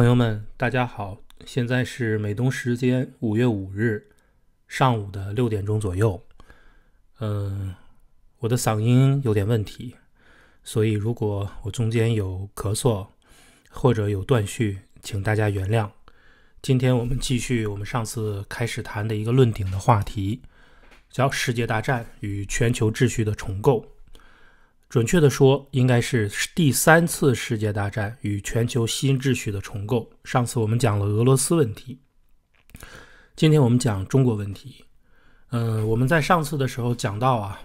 朋友们，大家好！现在是美东时间五月五日上午的六点钟左右。嗯，我的嗓音有点问题，所以如果我中间有咳嗽或者有断续，请大家原谅。今天我们继续我们上次开始谈的一个论点的话题，叫世界大战与全球秩序的重构。准确地说，应该是第三次世界大战与全球新秩序的重构。上次我们讲了俄罗斯问题，今天我们讲中国问题。呃，我们在上次的时候讲到啊，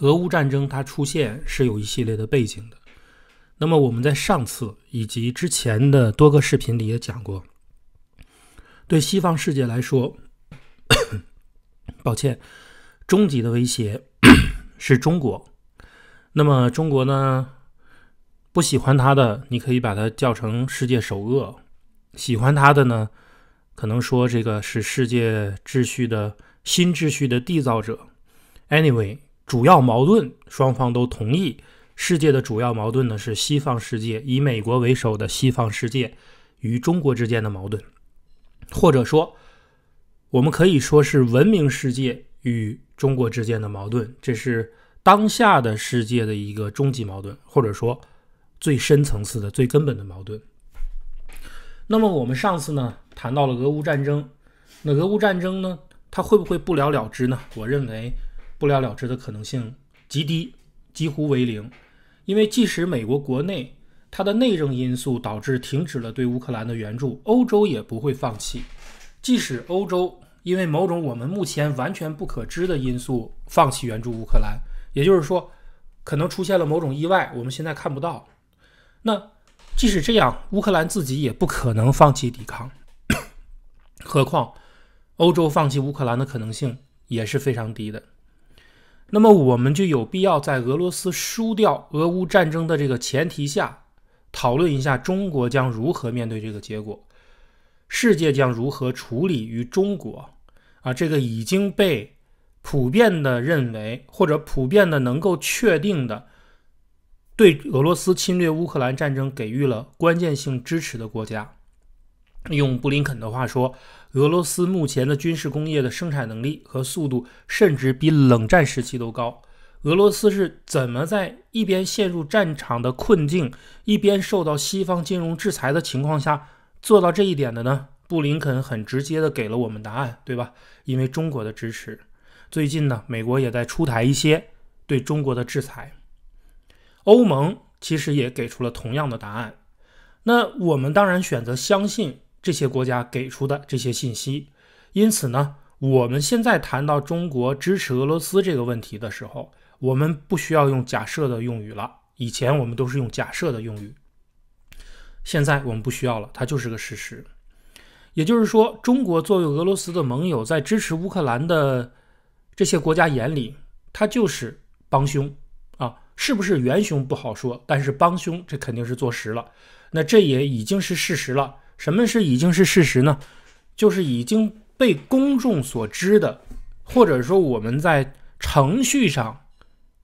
俄乌战争它出现是有一系列的背景的。那么我们在上次以及之前的多个视频里也讲过，对西方世界来说，抱歉，终极的威胁 是中国。那么中国呢？不喜欢他的，你可以把它叫成世界首恶；喜欢他的呢，可能说这个是世界秩序的新秩序的缔造者。Anyway，主要矛盾双方都同意，世界的主要矛盾呢是西方世界以美国为首的西方世界与中国之间的矛盾，或者说，我们可以说是文明世界与中国之间的矛盾，这是。当下的世界的一个终极矛盾，或者说最深层次的、最根本的矛盾。那么我们上次呢谈到了俄乌战争，那俄乌战争呢，它会不会不了了之呢？我认为不了了之的可能性极低，几乎为零。因为即使美国国内它的内政因素导致停止了对乌克兰的援助，欧洲也不会放弃。即使欧洲因为某种我们目前完全不可知的因素放弃援助乌克兰。也就是说，可能出现了某种意外，我们现在看不到。那即使这样，乌克兰自己也不可能放弃抵抗。何况，欧洲放弃乌克兰的可能性也是非常低的。那么，我们就有必要在俄罗斯输掉俄乌战争的这个前提下，讨论一下中国将如何面对这个结果，世界将如何处理与中国？啊，这个已经被。普遍的认为，或者普遍的能够确定的，对俄罗斯侵略乌克兰战争给予了关键性支持的国家，用布林肯的话说，俄罗斯目前的军事工业的生产能力和速度，甚至比冷战时期都高。俄罗斯是怎么在一边陷入战场的困境，一边受到西方金融制裁的情况下做到这一点的呢？布林肯很直接的给了我们答案，对吧？因为中国的支持。最近呢，美国也在出台一些对中国的制裁，欧盟其实也给出了同样的答案。那我们当然选择相信这些国家给出的这些信息。因此呢，我们现在谈到中国支持俄罗斯这个问题的时候，我们不需要用假设的用语了。以前我们都是用假设的用语，现在我们不需要了，它就是个事实。也就是说，中国作为俄罗斯的盟友，在支持乌克兰的。这些国家眼里，他就是帮凶啊！是不是元凶不好说，但是帮凶这肯定是坐实了。那这也已经是事实了。什么是已经是事实呢？就是已经被公众所知的，或者说我们在程序上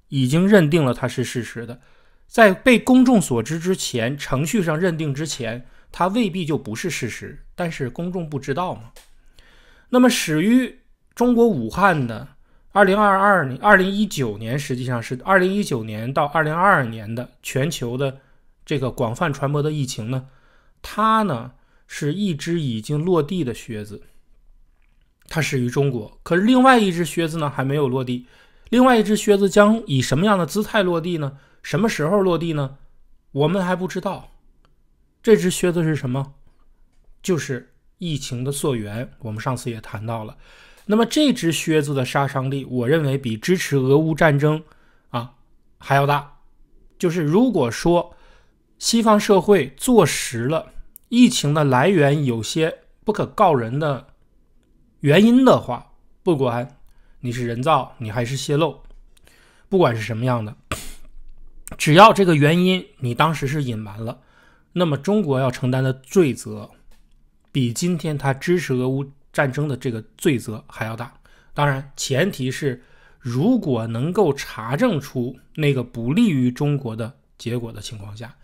已经认定了它是事实的。在被公众所知之前，程序上认定之前，它未必就不是事实。但是公众不知道嘛？那么始于中国武汉的。二零二二年、二零一九年实际上是二零一九年到二零二二年的全球的这个广泛传播的疫情呢，它呢是一只已经落地的靴子，它始于中国。可是另外一只靴子呢还没有落地，另外一只靴子将以什么样的姿态落地呢？什么时候落地呢？我们还不知道。这只靴子是什么？就是疫情的溯源。我们上次也谈到了。那么这只靴子的杀伤力，我认为比支持俄乌战争啊还要大。就是如果说西方社会坐实了疫情的来源有些不可告人的原因的话，不管你是人造，你还是泄露，不管是什么样的，只要这个原因你当时是隐瞒了，那么中国要承担的罪责，比今天他支持俄乌。战争的这个罪责还要大，当然前提是如果能够查证出那个不利于中国的结果的情况下，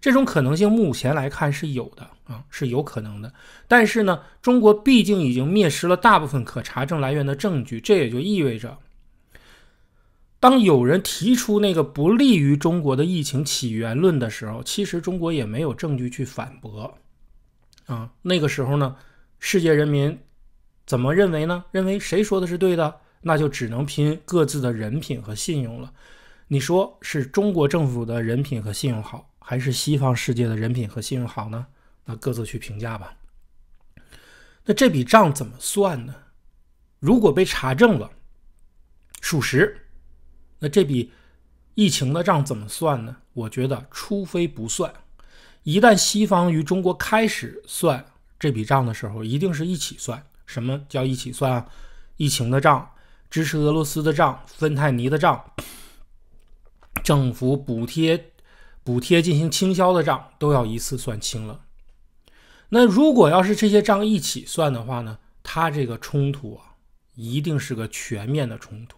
这种可能性目前来看是有的啊，是有可能的。但是呢，中国毕竟已经灭失了大部分可查证来源的证据，这也就意味着，当有人提出那个不利于中国的疫情起源论的时候，其实中国也没有证据去反驳啊。那个时候呢，世界人民。怎么认为呢？认为谁说的是对的，那就只能拼各自的人品和信用了。你说是中国政府的人品和信用好，还是西方世界的人品和信用好呢？那各自去评价吧。那这笔账怎么算呢？如果被查证了，属实，那这笔疫情的账怎么算呢？我觉得，除非不算。一旦西方与中国开始算这笔账的时候，一定是一起算。什么叫一起算疫情的账、支持俄罗斯的账、芬太尼的账、政府补贴补贴进行倾销的账，都要一次算清了。那如果要是这些账一起算的话呢？它这个冲突啊，一定是个全面的冲突、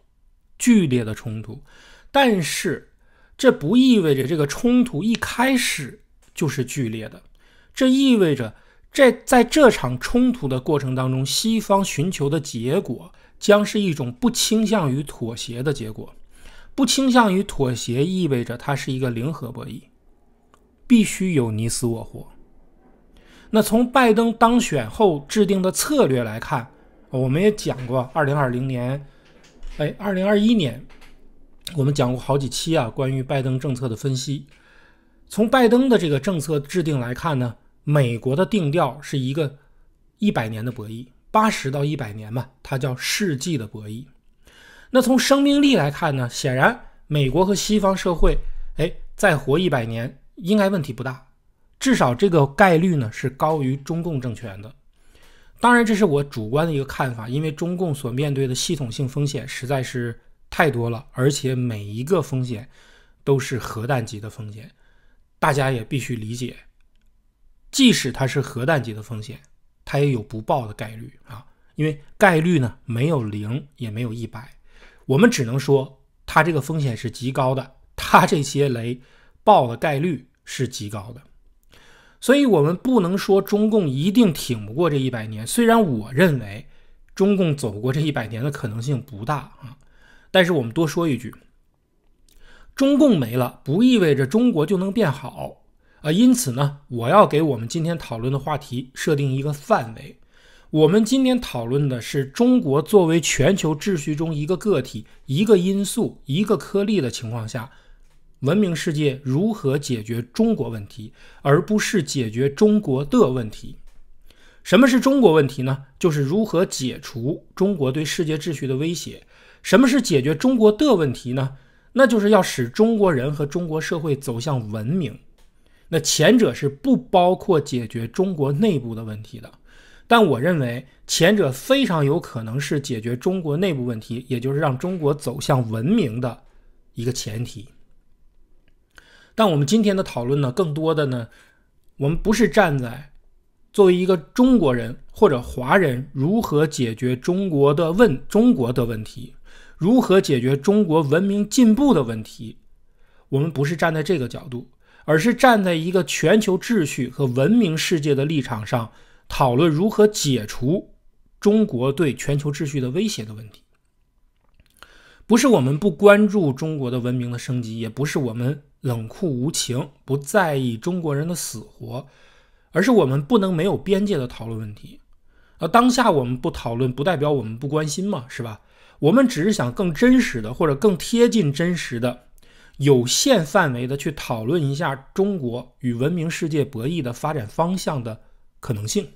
剧烈的冲突。但是这不意味着这个冲突一开始就是剧烈的，这意味着。这在这场冲突的过程当中，西方寻求的结果将是一种不倾向于妥协的结果。不倾向于妥协意味着它是一个零和博弈，必须有你死我活。那从拜登当选后制定的策略来看，我们也讲过，二零二零年，哎，二零二一年，我们讲过好几期啊，关于拜登政策的分析。从拜登的这个政策制定来看呢？美国的定调是一个一百年的博弈，八十到一百年嘛，它叫世纪的博弈。那从生命力来看呢，显然美国和西方社会，哎，再活一百年应该问题不大，至少这个概率呢是高于中共政权的。当然，这是我主观的一个看法，因为中共所面对的系统性风险实在是太多了，而且每一个风险都是核弹级的风险，大家也必须理解。即使它是核弹级的风险，它也有不爆的概率啊！因为概率呢，没有零，也没有一百，我们只能说它这个风险是极高的，它这些雷爆的概率是极高的。所以我们不能说中共一定挺不过这一百年。虽然我认为中共走过这一百年的可能性不大啊，但是我们多说一句：中共没了，不意味着中国就能变好。啊，因此呢，我要给我们今天讨论的话题设定一个范围。我们今天讨论的是中国作为全球秩序中一个个体、一个因素、一个颗粒的情况下，文明世界如何解决中国问题，而不是解决中国的问题。什么是中国问题呢？就是如何解除中国对世界秩序的威胁。什么是解决中国的问题呢？那就是要使中国人和中国社会走向文明。那前者是不包括解决中国内部的问题的，但我认为前者非常有可能是解决中国内部问题，也就是让中国走向文明的一个前提。但我们今天的讨论呢，更多的呢，我们不是站在作为一个中国人或者华人如何解决中国的问中国的问题，如何解决中国文明进步的问题，我们不是站在这个角度。而是站在一个全球秩序和文明世界的立场上，讨论如何解除中国对全球秩序的威胁的问题。不是我们不关注中国的文明的升级，也不是我们冷酷无情不在意中国人的死活，而是我们不能没有边界的讨论问题。而当下我们不讨论，不代表我们不关心嘛，是吧？我们只是想更真实的或者更贴近真实的。有限范围的去讨论一下中国与文明世界博弈的发展方向的可能性。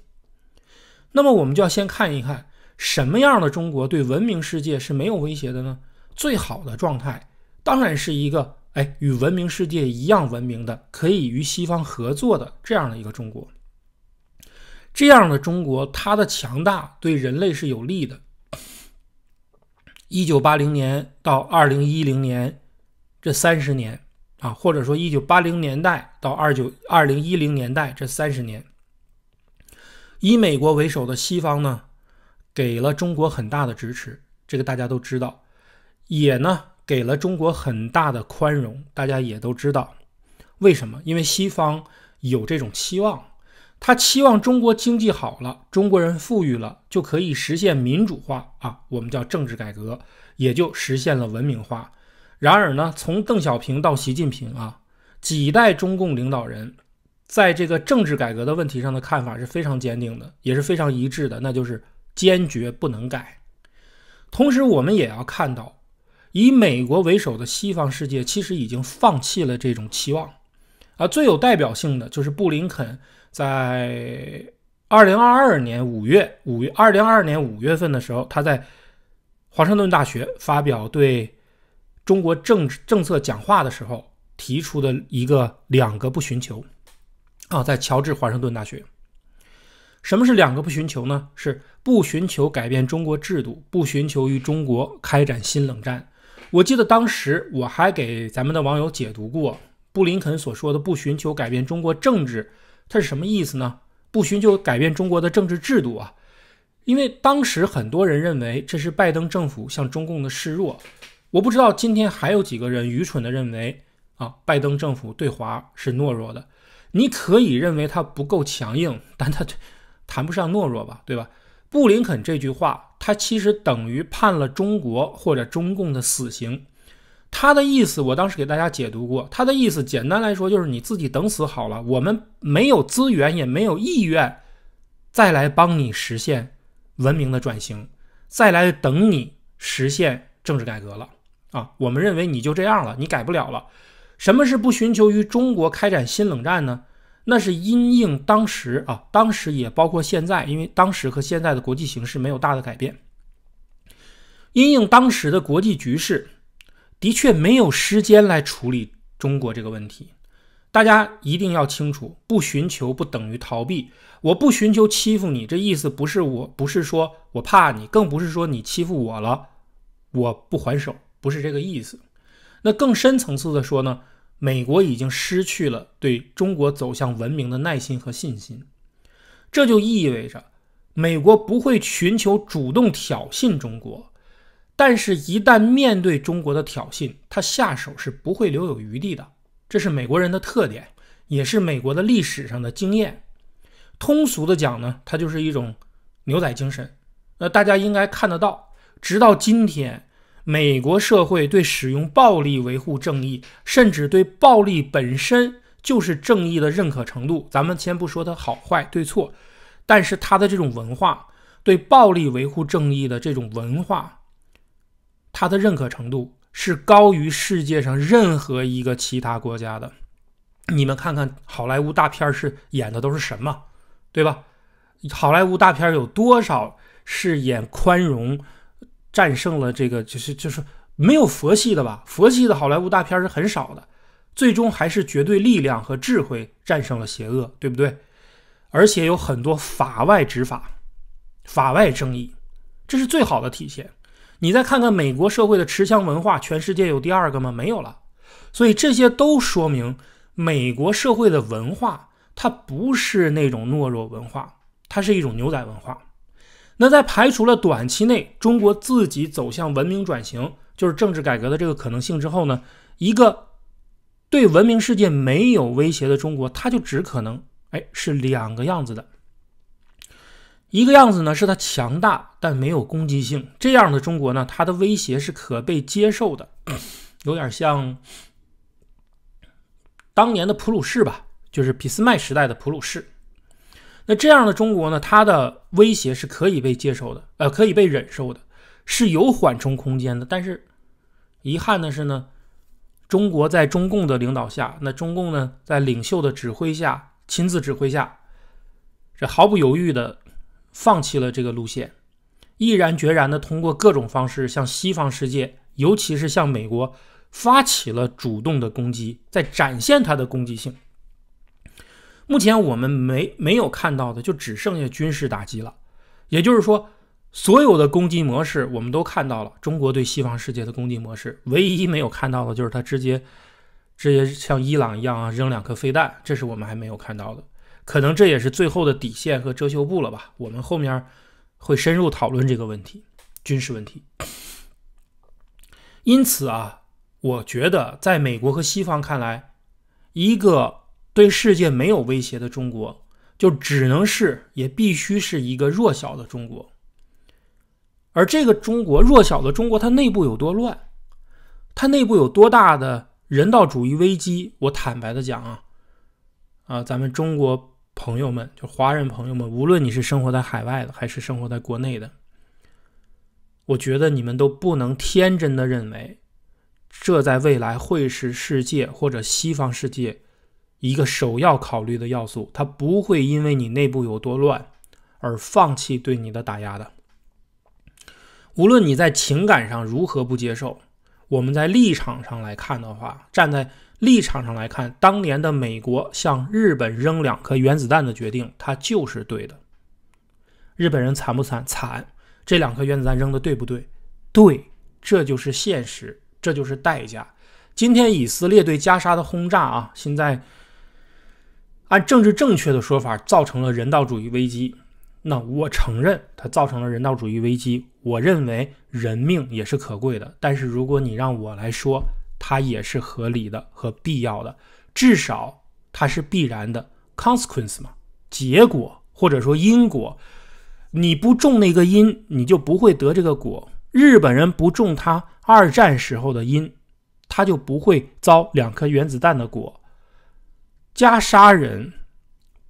那么，我们就要先看一看什么样的中国对文明世界是没有威胁的呢？最好的状态当然是一个，哎，与文明世界一样文明的，可以与西方合作的这样的一个中国。这样的中国，它的强大对人类是有利的。一九八零年到二零一零年。这三十年啊，或者说一九八零年代到二九二零一零年代这三十年，以美国为首的西方呢，给了中国很大的支持，这个大家都知道；也呢，给了中国很大的宽容，大家也都知道。为什么？因为西方有这种期望，他期望中国经济好了，中国人富裕了，就可以实现民主化啊，我们叫政治改革，也就实现了文明化。然而呢，从邓小平到习近平啊，几代中共领导人，在这个政治改革的问题上的看法是非常坚定的，也是非常一致的，那就是坚决不能改。同时，我们也要看到，以美国为首的西方世界其实已经放弃了这种期望，啊，最有代表性的就是布林肯在二零二二年五月五月二零二二年五月份的时候，他在华盛顿大学发表对。中国政治政策讲话的时候提出的一个“两个不寻求”，啊，在乔治华盛顿大学。什么是“两个不寻求”呢？是不寻求改变中国制度，不寻求与中国开展新冷战。我记得当时我还给咱们的网友解读过布林肯所说的“不寻求改变中国政治”，它是什么意思呢？不寻求改变中国的政治制度啊，因为当时很多人认为这是拜登政府向中共的示弱。我不知道今天还有几个人愚蠢的认为啊，拜登政府对华是懦弱的。你可以认为他不够强硬，但他谈不上懦弱吧，对吧？布林肯这句话，他其实等于判了中国或者中共的死刑。他的意思，我当时给大家解读过，他的意思简单来说就是你自己等死好了，我们没有资源，也没有意愿再来帮你实现文明的转型，再来等你实现政治改革了。啊，我们认为你就这样了，你改不了了。什么是不寻求与中国开展新冷战呢？那是因应当时啊，当时也包括现在，因为当时和现在的国际形势没有大的改变。因应当时的国际局势，的确没有时间来处理中国这个问题。大家一定要清楚，不寻求不等于逃避。我不寻求欺负你，这意思不是我，不是说我怕你，更不是说你欺负我了，我不还手。不是这个意思。那更深层次的说呢，美国已经失去了对中国走向文明的耐心和信心。这就意味着，美国不会寻求主动挑衅中国，但是，一旦面对中国的挑衅，他下手是不会留有余地的。这是美国人的特点，也是美国的历史上的经验。通俗的讲呢，它就是一种牛仔精神。那大家应该看得到，直到今天。美国社会对使用暴力维护正义，甚至对暴力本身就是正义的认可程度，咱们先不说它好坏对错，但是它的这种文化对暴力维护正义的这种文化，它的认可程度是高于世界上任何一个其他国家的。你们看看好莱坞大片是演的都是什么，对吧？好莱坞大片有多少是演宽容？战胜了这个就是就是没有佛系的吧，佛系的好莱坞大片是很少的，最终还是绝对力量和智慧战胜了邪恶，对不对？而且有很多法外执法、法外正义，这是最好的体现。你再看看美国社会的持枪文化，全世界有第二个吗？没有了。所以这些都说明美国社会的文化，它不是那种懦弱文化，它是一种牛仔文化。那在排除了短期内中国自己走向文明转型，就是政治改革的这个可能性之后呢，一个对文明世界没有威胁的中国，它就只可能哎是两个样子的。一个样子呢，是它强大但没有攻击性，这样的中国呢，它的威胁是可被接受的，有点像当年的普鲁士吧，就是俾斯麦时代的普鲁士。那这样的中国呢？它的威胁是可以被接受的，呃，可以被忍受的，是有缓冲空间的。但是遗憾的是呢，中国在中共的领导下，那中共呢在领袖的指挥下、亲自指挥下，这毫不犹豫的放弃了这个路线，毅然决然地通过各种方式向西方世界，尤其是向美国发起了主动的攻击，在展现它的攻击性。目前我们没没有看到的，就只剩下军事打击了。也就是说，所有的攻击模式我们都看到了，中国对西方世界的攻击模式，唯一没有看到的就是他直接直接像伊朗一样啊，扔两颗飞弹，这是我们还没有看到的。可能这也是最后的底线和遮羞布了吧？我们后面会深入讨论这个问题，军事问题。因此啊，我觉得在美国和西方看来，一个。对世界没有威胁的中国，就只能是，也必须是一个弱小的中国。而这个中国弱小的中国，它内部有多乱？它内部有多大的人道主义危机？我坦白的讲啊，啊，咱们中国朋友们，就华人朋友们，无论你是生活在海外的，还是生活在国内的，我觉得你们都不能天真的认为，这在未来会是世界或者西方世界。一个首要考虑的要素，它不会因为你内部有多乱而放弃对你的打压的。无论你在情感上如何不接受，我们在立场上来看的话，站在立场上来看，当年的美国向日本扔两颗原子弹的决定，它就是对的。日本人惨不惨？惨！这两颗原子弹扔的对不对？对，这就是现实，这就是代价。今天以色列对加沙的轰炸啊，现在。按政治正确的说法，造成了人道主义危机。那我承认它造成了人道主义危机。我认为人命也是可贵的。但是如果你让我来说，它也是合理的和必要的，至少它是必然的 consequence 嘛，结果或者说因果。你不种那个因，你就不会得这个果。日本人不种他二战时候的因，他就不会遭两颗原子弹的果。加沙人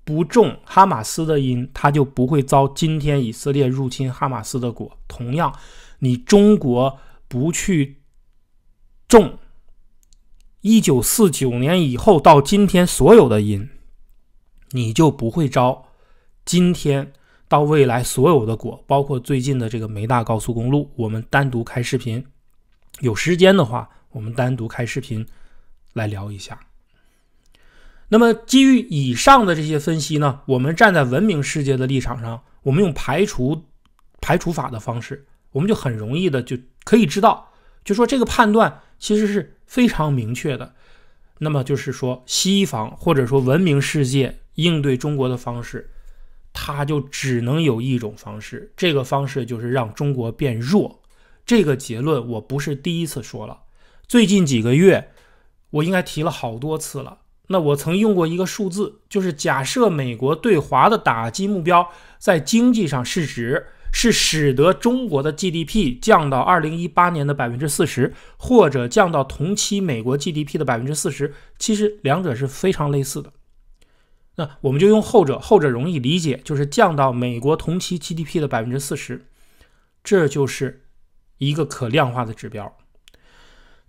不种哈马斯的因，他就不会遭今天以色列入侵哈马斯的果。同样，你中国不去种一九四九年以后到今天所有的因，你就不会招今天到未来所有的果。包括最近的这个梅大高速公路，我们单独开视频。有时间的话，我们单独开视频来聊一下。那么，基于以上的这些分析呢，我们站在文明世界的立场上，我们用排除排除法的方式，我们就很容易的就可以知道，就说这个判断其实是非常明确的。那么就是说，西方或者说文明世界应对中国的方式，它就只能有一种方式，这个方式就是让中国变弱。这个结论我不是第一次说了，最近几个月我应该提了好多次了。那我曾用过一个数字，就是假设美国对华的打击目标在经济上是指是使得中国的 GDP 降到2018年的百分之四十，或者降到同期美国 GDP 的百分之四十。其实两者是非常类似的。那我们就用后者，后者容易理解，就是降到美国同期 GDP 的百分之四十，这就是一个可量化的指标。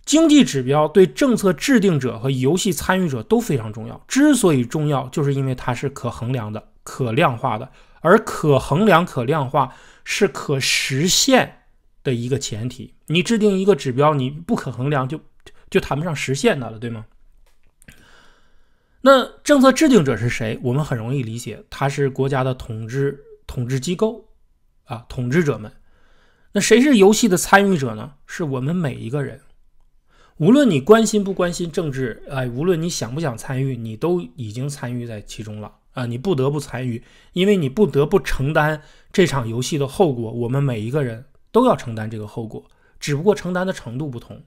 经济指标对政策制定者和游戏参与者都非常重要。之所以重要，就是因为它是可衡量的、可量化的，而可衡量、可量化是可实现的一个前提。你制定一个指标，你不可衡量，就就谈不上实现的了，对吗？那政策制定者是谁？我们很容易理解，他是国家的统治、统治机构，啊，统治者们。那谁是游戏的参与者呢？是我们每一个人。无论你关心不关心政治，哎，无论你想不想参与，你都已经参与在其中了啊！你不得不参与，因为你不得不承担这场游戏的后果。我们每一个人都要承担这个后果，只不过承担的程度不同。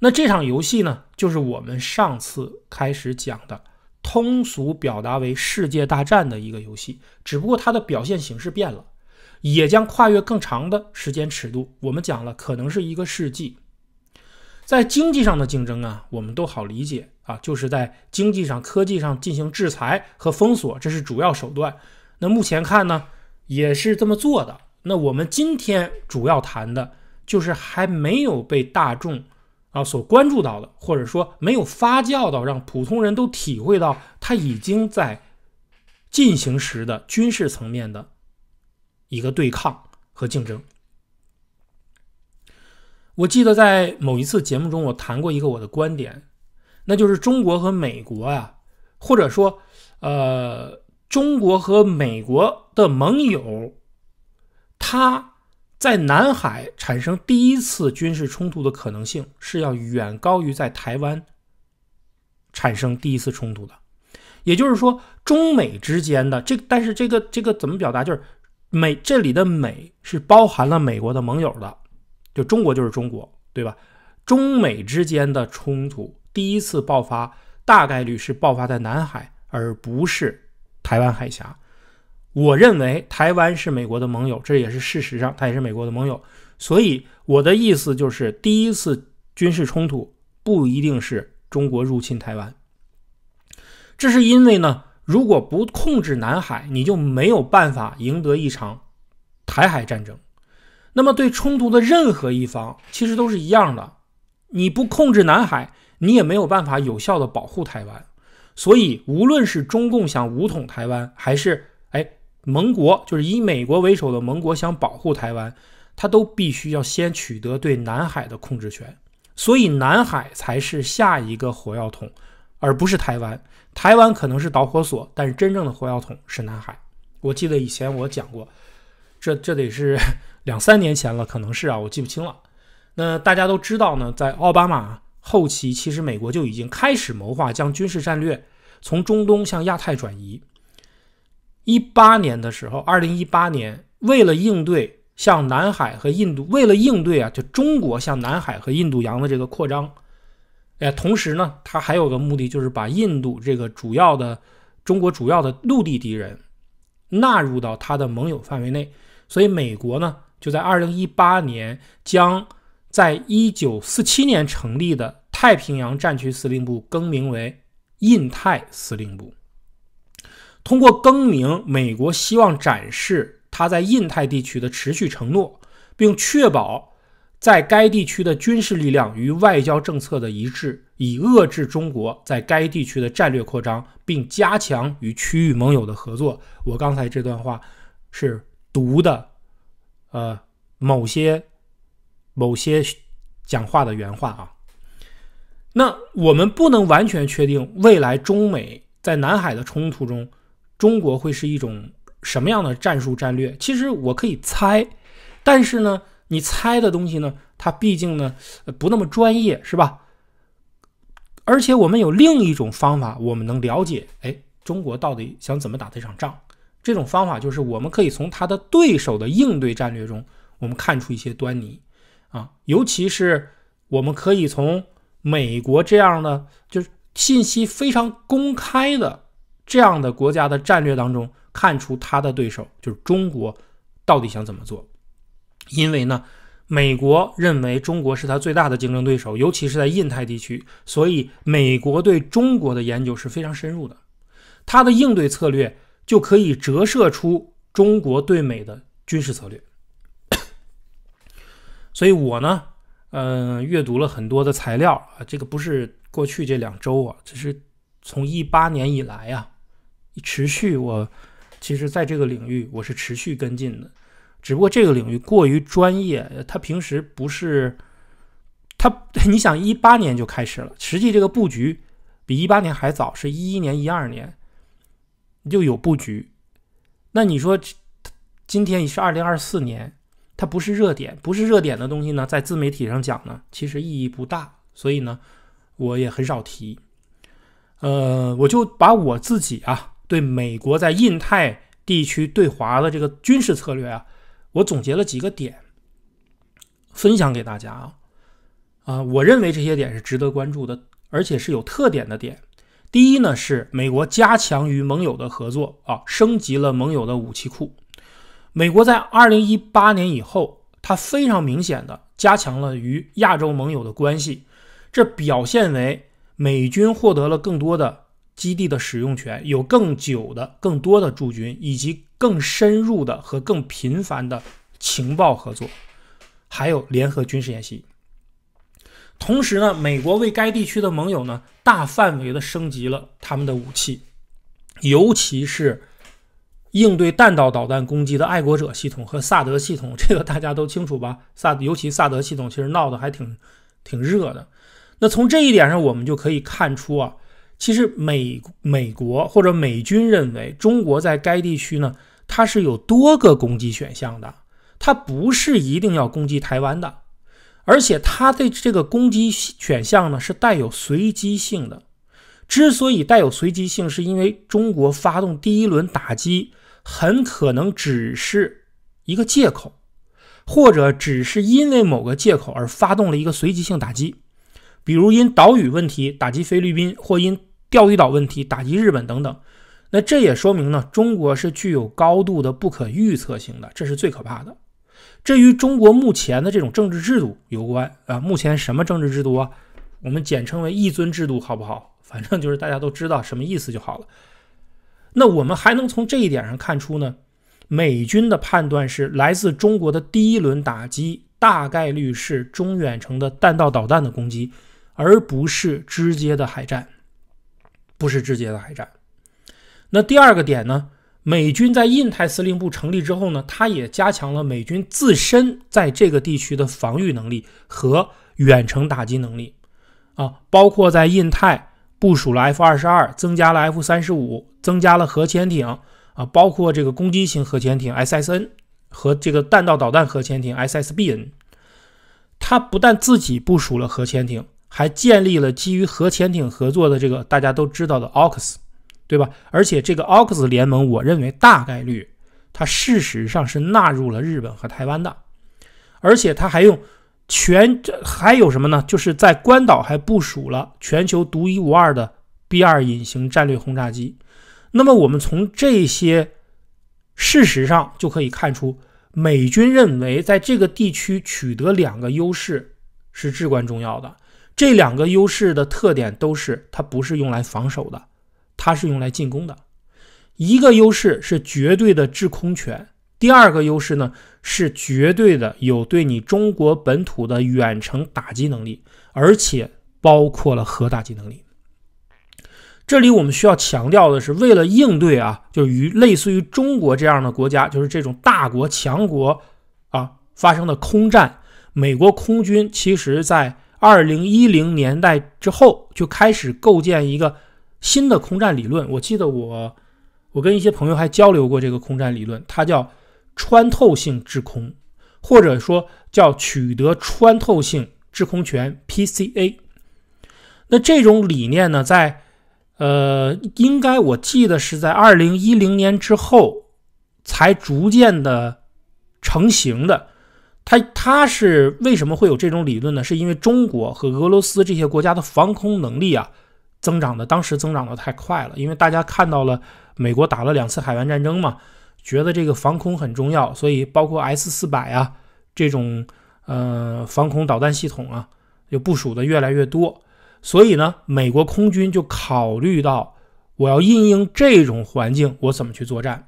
那这场游戏呢，就是我们上次开始讲的，通俗表达为“世界大战”的一个游戏，只不过它的表现形式变了，也将跨越更长的时间尺度。我们讲了，可能是一个世纪。在经济上的竞争啊，我们都好理解啊，就是在经济上、科技上进行制裁和封锁，这是主要手段。那目前看呢，也是这么做的。那我们今天主要谈的就是还没有被大众啊所关注到的，或者说没有发酵到让普通人都体会到，它已经在进行时的军事层面的一个对抗和竞争。我记得在某一次节目中，我谈过一个我的观点，那就是中国和美国呀，或者说，呃，中国和美国的盟友，他在南海产生第一次军事冲突的可能性是要远高于在台湾产生第一次冲突的。也就是说，中美之间的这，但是这个这个怎么表达？就是美这里的美是包含了美国的盟友的。就中国就是中国，对吧？中美之间的冲突第一次爆发，大概率是爆发在南海，而不是台湾海峡。我认为台湾是美国的盟友，这也是事实上，它也是美国的盟友。所以我的意思就是，第一次军事冲突不一定是中国入侵台湾。这是因为呢，如果不控制南海，你就没有办法赢得一场台海战争。那么，对冲突的任何一方，其实都是一样的。你不控制南海，你也没有办法有效的保护台湾。所以，无论是中共想武统台湾，还是哎，盟国就是以美国为首的盟国想保护台湾，他都必须要先取得对南海的控制权。所以，南海才是下一个火药桶，而不是台湾。台湾可能是导火索，但是真正的火药桶是南海。我记得以前我讲过。这这得是 两三年前了，可能是啊，我记不清了。那大家都知道呢，在奥巴马后期，其实美国就已经开始谋划将军事战略从中东向亚太转移。一八年的时候，二零一八年，为了应对向南海和印度，为了应对啊，就中国向南海和印度洋的这个扩张，哎，同时呢，他还有个目的，就是把印度这个主要的中国主要的陆地敌人纳入到他的盟友范围内。所以，美国呢就在二零一八年将，在一九四七年成立的太平洋战区司令部更名为印太司令部。通过更名，美国希望展示他在印太地区的持续承诺，并确保在该地区的军事力量与外交政策的一致，以遏制中国在该地区的战略扩张，并加强与区域盟友的合作。我刚才这段话是。读的，呃，某些某些讲话的原话啊，那我们不能完全确定未来中美在南海的冲突中，中国会是一种什么样的战术战略。其实我可以猜，但是呢，你猜的东西呢，它毕竟呢不那么专业，是吧？而且我们有另一种方法，我们能了解，哎，中国到底想怎么打这场仗。这种方法就是我们可以从他的对手的应对战略中，我们看出一些端倪啊，尤其是我们可以从美国这样的就是信息非常公开的这样的国家的战略当中看出他的对手就是中国到底想怎么做，因为呢，美国认为中国是他最大的竞争对手，尤其是在印太地区，所以美国对中国的研究是非常深入的，他的应对策略。就可以折射出中国对美的军事策略，所以我呢，嗯，阅读了很多的材料啊，这个不是过去这两周啊，这是从一八年以来啊，持续我其实在这个领域我是持续跟进的，只不过这个领域过于专业，它平时不是他，你想一八年就开始了，实际这个布局比一八年还早，是一一年、一二年。就有布局，那你说，今天是二零二四年，它不是热点，不是热点的东西呢，在自媒体上讲呢，其实意义不大，所以呢，我也很少提。呃，我就把我自己啊，对美国在印太地区对华的这个军事策略啊，我总结了几个点，分享给大家啊。啊，我认为这些点是值得关注的，而且是有特点的点。第一呢，是美国加强与盟友的合作啊，升级了盟友的武器库。美国在二零一八年以后，它非常明显的加强了与亚洲盟友的关系，这表现为美军获得了更多的基地的使用权，有更久的、更多的驻军，以及更深入的和更频繁的情报合作，还有联合军事演习。同时呢，美国为该地区的盟友呢大范围的升级了他们的武器，尤其是应对弹道导弹攻击的爱国者系统和萨德系统，这个大家都清楚吧？萨，尤其萨德系统，其实闹得还挺挺热的。那从这一点上，我们就可以看出啊，其实美美国或者美军认为，中国在该地区呢，它是有多个攻击选项的，它不是一定要攻击台湾的。而且它的这个攻击选项呢是带有随机性的，之所以带有随机性，是因为中国发动第一轮打击很可能只是一个借口，或者只是因为某个借口而发动了一个随机性打击，比如因岛屿问题打击菲律宾，或因钓鱼岛问题打击日本等等。那这也说明呢，中国是具有高度的不可预测性的，这是最可怕的。这与中国目前的这种政治制度有关啊。目前什么政治制度啊？我们简称为“一尊制度”，好不好？反正就是大家都知道什么意思就好了。那我们还能从这一点上看出呢？美军的判断是，来自中国的第一轮打击大概率是中远程的弹道导弹的攻击，而不是直接的海战，不是直接的海战。那第二个点呢？美军在印太司令部成立之后呢，它也加强了美军自身在这个地区的防御能力和远程打击能力，啊，包括在印太部署了 F 二十二，增加了 F 三十五，增加了核潜艇，啊，包括这个攻击型核潜艇 SSN 和这个弹道导弹核潜艇 SSBN。它不但自己部署了核潜艇，还建立了基于核潜艇合作的这个大家都知道的 o s 对吧？而且这个 OX 联盟，我认为大概率，它事实上是纳入了日本和台湾的，而且它还用全这还有什么呢？就是在关岛还部署了全球独一无二的 B 二隐形战略轰炸机。那么我们从这些事实上就可以看出，美军认为在这个地区取得两个优势是至关重要的。这两个优势的特点都是，它不是用来防守的。它是用来进攻的，一个优势是绝对的制空权，第二个优势呢是绝对的有对你中国本土的远程打击能力，而且包括了核打击能力。这里我们需要强调的是，为了应对啊，就是与类似于中国这样的国家，就是这种大国强国啊发生的空战，美国空军其实在二零一零年代之后就开始构建一个。新的空战理论，我记得我我跟一些朋友还交流过这个空战理论，它叫穿透性制空，或者说叫取得穿透性制空权 （PCA）。那这种理念呢，在呃，应该我记得是在二零一零年之后才逐渐的成型的。它它是为什么会有这种理论呢？是因为中国和俄罗斯这些国家的防空能力啊。增长的，当时增长的太快了，因为大家看到了美国打了两次海湾战争嘛，觉得这个防空很重要，所以包括 S 四百啊这种呃防空导弹系统啊，就部署的越来越多。所以呢，美国空军就考虑到我要应对这种环境，我怎么去作战？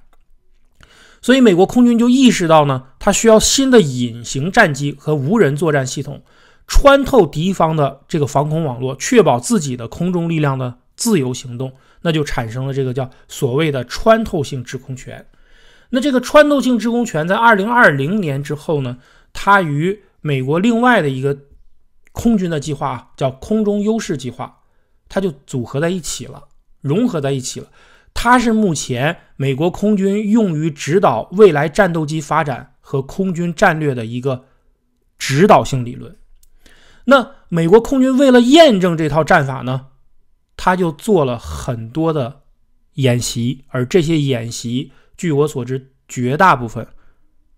所以美国空军就意识到呢，它需要新的隐形战机和无人作战系统。穿透敌方的这个防空网络，确保自己的空中力量的自由行动，那就产生了这个叫所谓的穿透性制空权。那这个穿透性制空权在二零二零年之后呢，它与美国另外的一个空军的计划叫空中优势计划，它就组合在一起了，融合在一起了。它是目前美国空军用于指导未来战斗机发展和空军战略的一个指导性理论。那美国空军为了验证这套战法呢，他就做了很多的演习，而这些演习，据我所知，绝大部分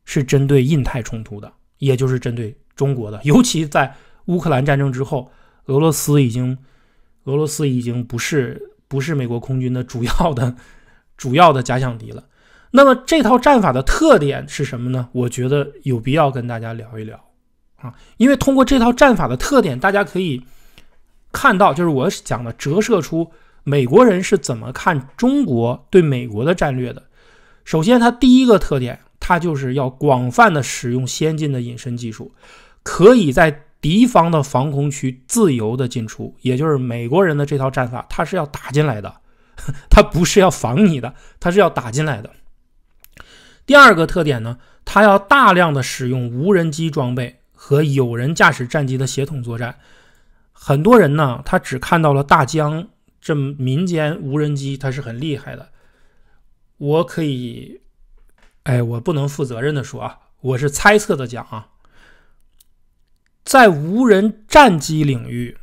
是针对印太冲突的，也就是针对中国的。尤其在乌克兰战争之后，俄罗斯已经，俄罗斯已经不是不是美国空军的主要的、主要的假想敌了。那么这套战法的特点是什么呢？我觉得有必要跟大家聊一聊。啊，因为通过这套战法的特点，大家可以看到，就是我讲的折射出美国人是怎么看中国对美国的战略的。首先，它第一个特点，它就是要广泛的使用先进的隐身技术，可以在敌方的防空区自由的进出。也就是美国人的这套战法，它是要打进来的，它不是要防你的，它是要打进来的。第二个特点呢，它要大量的使用无人机装备。和有人驾驶战机的协同作战，很多人呢，他只看到了大疆这民间无人机，它是很厉害的。我可以，哎，我不能负责任的说啊，我是猜测的讲啊，在无人战机领域，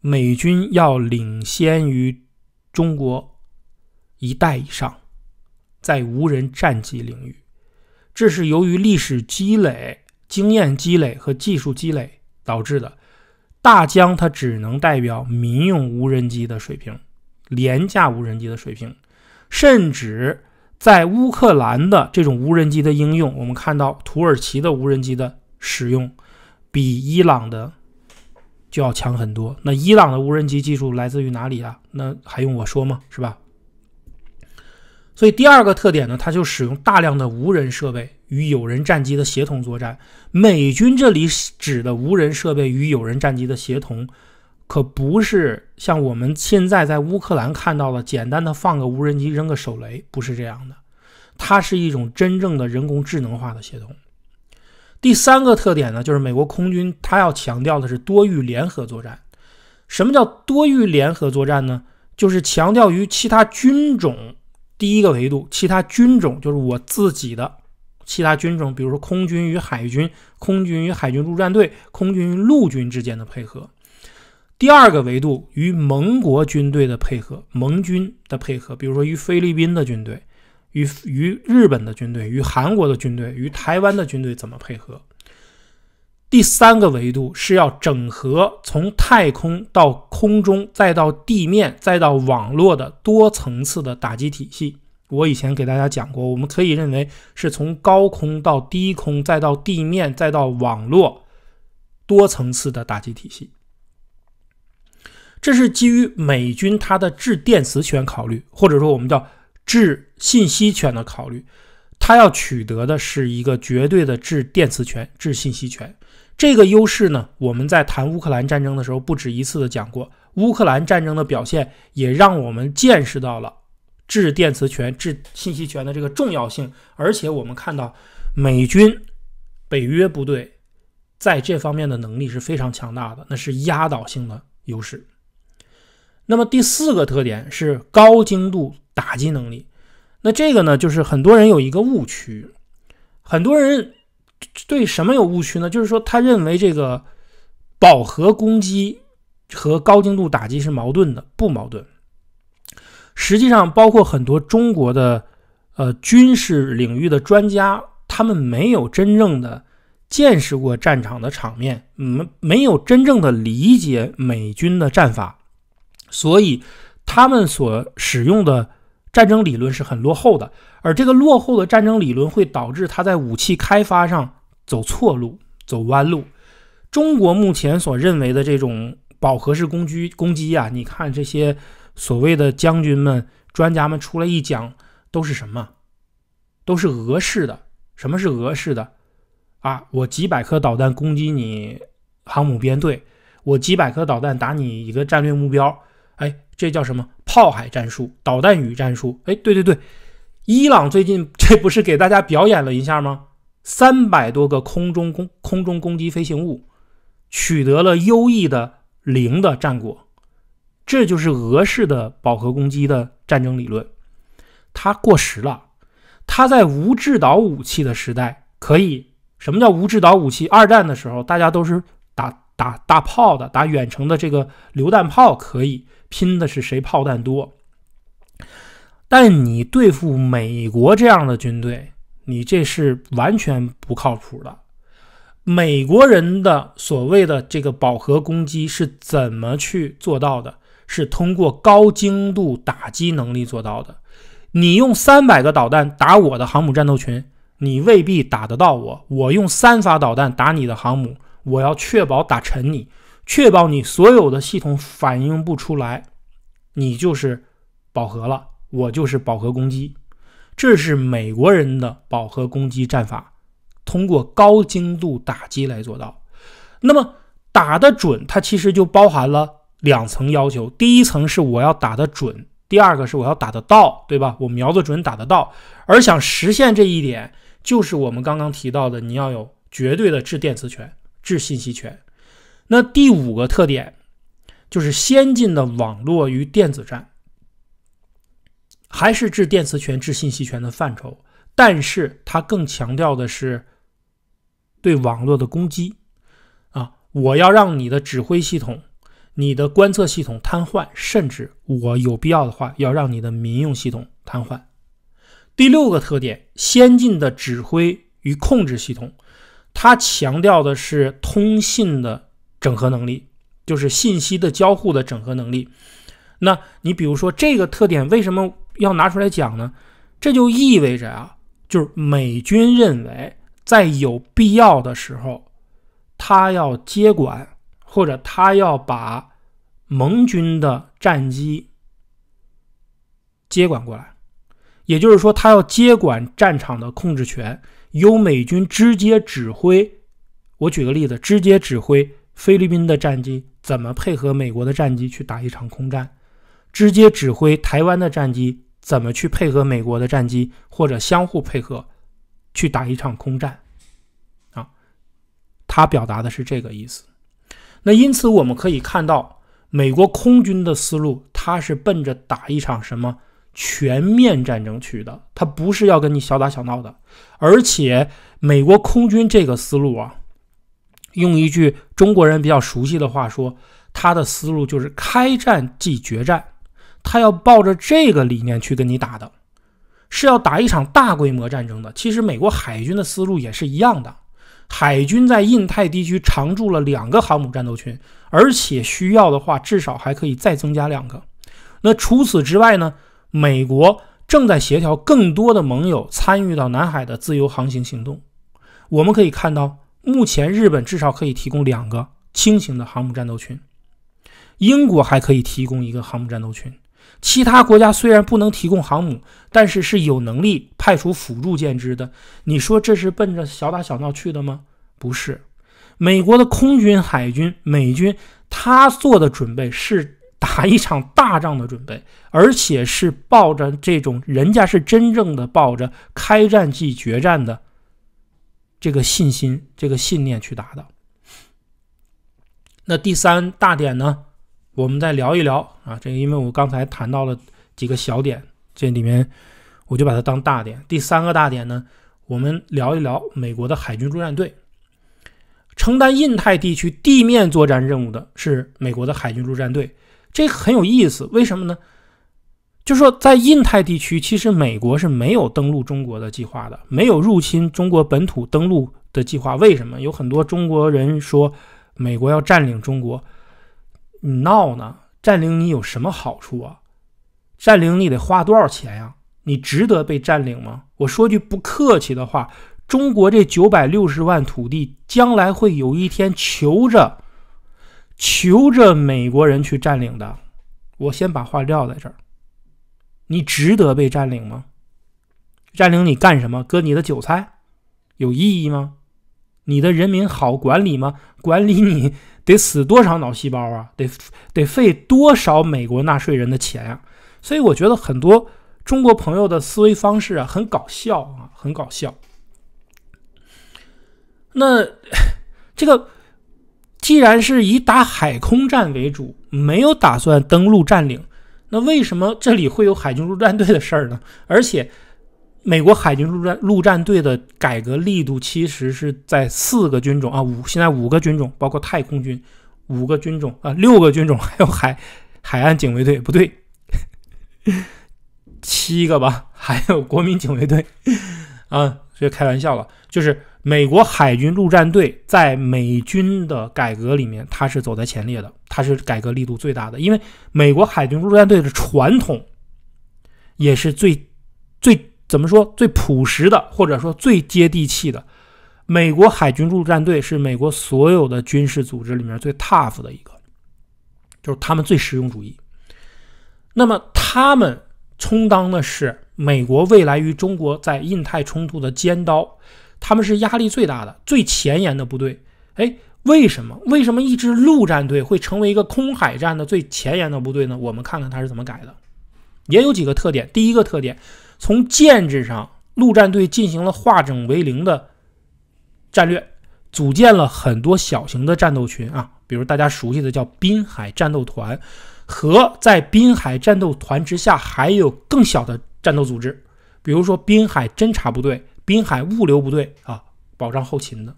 美军要领先于中国一代以上，在无人战机领域，这是由于历史积累。经验积累和技术积累导致的，大疆它只能代表民用无人机的水平，廉价无人机的水平，甚至在乌克兰的这种无人机的应用，我们看到土耳其的无人机的使用比伊朗的就要强很多。那伊朗的无人机技术来自于哪里啊？那还用我说吗？是吧？所以第二个特点呢，它就使用大量的无人设备。与有人战机的协同作战，美军这里指的无人设备与有人战机的协同，可不是像我们现在在乌克兰看到的简单的放个无人机扔个手雷，不是这样的，它是一种真正的人工智能化的协同。第三个特点呢，就是美国空军它要强调的是多域联合作战。什么叫多域联合作战呢？就是强调于其他军种，第一个维度，其他军种就是我自己的。其他军种，比如说空军与海军，空军与海军陆战队，空军与陆军之间的配合。第二个维度与盟国军队的配合，盟军的配合，比如说与菲律宾的军队，与与日本的军队，与韩国的军队，与台湾的军队怎么配合？第三个维度是要整合从太空到空中再到地面再到网络的多层次的打击体系。我以前给大家讲过，我们可以认为是从高空到低空，再到地面，再到网络，多层次的打击体系。这是基于美军它的制电磁权考虑，或者说我们叫制信息权的考虑，它要取得的是一个绝对的制电磁权、制信息权这个优势呢。我们在谈乌克兰战争的时候，不止一次的讲过，乌克兰战争的表现也让我们见识到了。制电磁权、制信息权的这个重要性，而且我们看到美军、北约部队在这方面的能力是非常强大的，那是压倒性的优势。那么第四个特点是高精度打击能力。那这个呢，就是很多人有一个误区，很多人对什么有误区呢？就是说他认为这个饱和攻击和高精度打击是矛盾的，不矛盾。实际上，包括很多中国的呃军事领域的专家，他们没有真正的见识过战场的场面，没没有真正的理解美军的战法，所以他们所使用的战争理论是很落后的。而这个落后的战争理论会导致他在武器开发上走错路、走弯路。中国目前所认为的这种饱和式攻击攻击呀，你看这些。所谓的将军们、专家们出来一讲，都是什么？都是俄式的。什么是俄式的？啊，我几百颗导弹攻击你航母编队，我几百颗导弹打你一个战略目标，哎，这叫什么？炮海战术、导弹雨战术。哎，对对对，伊朗最近 这不是给大家表演了一下吗？三百多个空中攻空中攻击飞行物，取得了优异的零的战果。这就是俄式的饱和攻击的战争理论，它过时了。它在无制导武器的时代可以，什么叫无制导武器？二战的时候，大家都是打打大炮的，打远程的这个榴弹炮可以拼的是谁炮弹多。但你对付美国这样的军队，你这是完全不靠谱的。美国人的所谓的这个饱和攻击是怎么去做到的？是通过高精度打击能力做到的。你用三百个导弹打我的航母战斗群，你未必打得到我。我用三发导弹打你的航母，我要确保打沉你，确保你所有的系统反应不出来，你就是饱和了，我就是饱和攻击。这是美国人的饱和攻击战法，通过高精度打击来做到。那么打得准，它其实就包含了。两层要求，第一层是我要打得准，第二个是我要打得到，对吧？我瞄得准，打得到。而想实现这一点，就是我们刚刚提到的，你要有绝对的制电磁权、制信息权。那第五个特点就是先进的网络与电子战，还是制电磁权、制信息权的范畴，但是它更强调的是对网络的攻击。啊，我要让你的指挥系统。你的观测系统瘫痪，甚至我有必要的话，要让你的民用系统瘫痪。第六个特点，先进的指挥与控制系统，它强调的是通信的整合能力，就是信息的交互的整合能力。那你比如说这个特点为什么要拿出来讲呢？这就意味着啊，就是美军认为在有必要的时候，他要接管或者他要把。盟军的战机接管过来，也就是说，他要接管战场的控制权，由美军直接指挥。我举个例子，直接指挥菲律宾的战机怎么配合美国的战机去打一场空战，直接指挥台湾的战机怎么去配合美国的战机，或者相互配合去打一场空战。啊，他表达的是这个意思。那因此，我们可以看到。美国空军的思路，他是奔着打一场什么全面战争去的，他不是要跟你小打小闹的。而且，美国空军这个思路啊，用一句中国人比较熟悉的话说，他的思路就是开战即决战，他要抱着这个理念去跟你打的，是要打一场大规模战争的。其实，美国海军的思路也是一样的。海军在印太地区常驻了两个航母战斗群，而且需要的话，至少还可以再增加两个。那除此之外呢？美国正在协调更多的盟友参与到南海的自由航行行动。我们可以看到，目前日本至少可以提供两个轻型的航母战斗群，英国还可以提供一个航母战斗群。其他国家虽然不能提供航母，但是是有能力派出辅助舰只的。你说这是奔着小打小闹去的吗？不是，美国的空军、海军、美军，他做的准备是打一场大仗的准备，而且是抱着这种人家是真正的抱着开战即决战的这个信心、这个信念去打的。那第三大点呢？我们再聊一聊啊，这个因为我刚才谈到了几个小点，这里面我就把它当大点。第三个大点呢，我们聊一聊美国的海军陆战队。承担印太地区地面作战任务的是美国的海军陆战队，这很有意思。为什么呢？就说在印太地区，其实美国是没有登陆中国的计划的，没有入侵中国本土登陆的计划。为什么？有很多中国人说美国要占领中国。你闹呢？占领你有什么好处啊？占领你得花多少钱呀？你值得被占领吗？我说句不客气的话，中国这九百六十万土地将来会有一天求着求着美国人去占领的。我先把话撂在这儿，你值得被占领吗？占领你干什么？割你的韭菜，有意义吗？你的人民好管理吗？管理你？得死多少脑细胞啊！得得费多少美国纳税人的钱啊？所以我觉得很多中国朋友的思维方式啊，很搞笑啊，很搞笑。那这个既然是以打海空战为主，没有打算登陆占领，那为什么这里会有海军陆战队的事儿呢？而且。美国海军陆战陆战队的改革力度其实是在四个军种啊，五现在五个军种，包括太空军，五个军种啊，六个军种，还有海海岸警卫队，不对，七个吧，还有国民警卫队啊，这开玩笑了。就是美国海军陆战队在美军的改革里面，它是走在前列的，它是改革力度最大的，因为美国海军陆战队的传统也是最最。怎么说最朴实的，或者说最接地气的，美国海军陆战队是美国所有的军事组织里面最 tough 的一个，就是他们最实用主义。那么他们充当的是美国未来与中国在印太冲突的尖刀，他们是压力最大的、最前沿的部队。哎，为什么？为什么一支陆战队会成为一个空海战的最前沿的部队呢？我们看看他是怎么改的，也有几个特点。第一个特点。从建制上，陆战队进行了化整为零的战略，组建了很多小型的战斗群啊，比如大家熟悉的叫滨海战斗团，和在滨海战斗团之下还有更小的战斗组织，比如说滨海侦察部队、滨海物流部队啊，保障后勤的。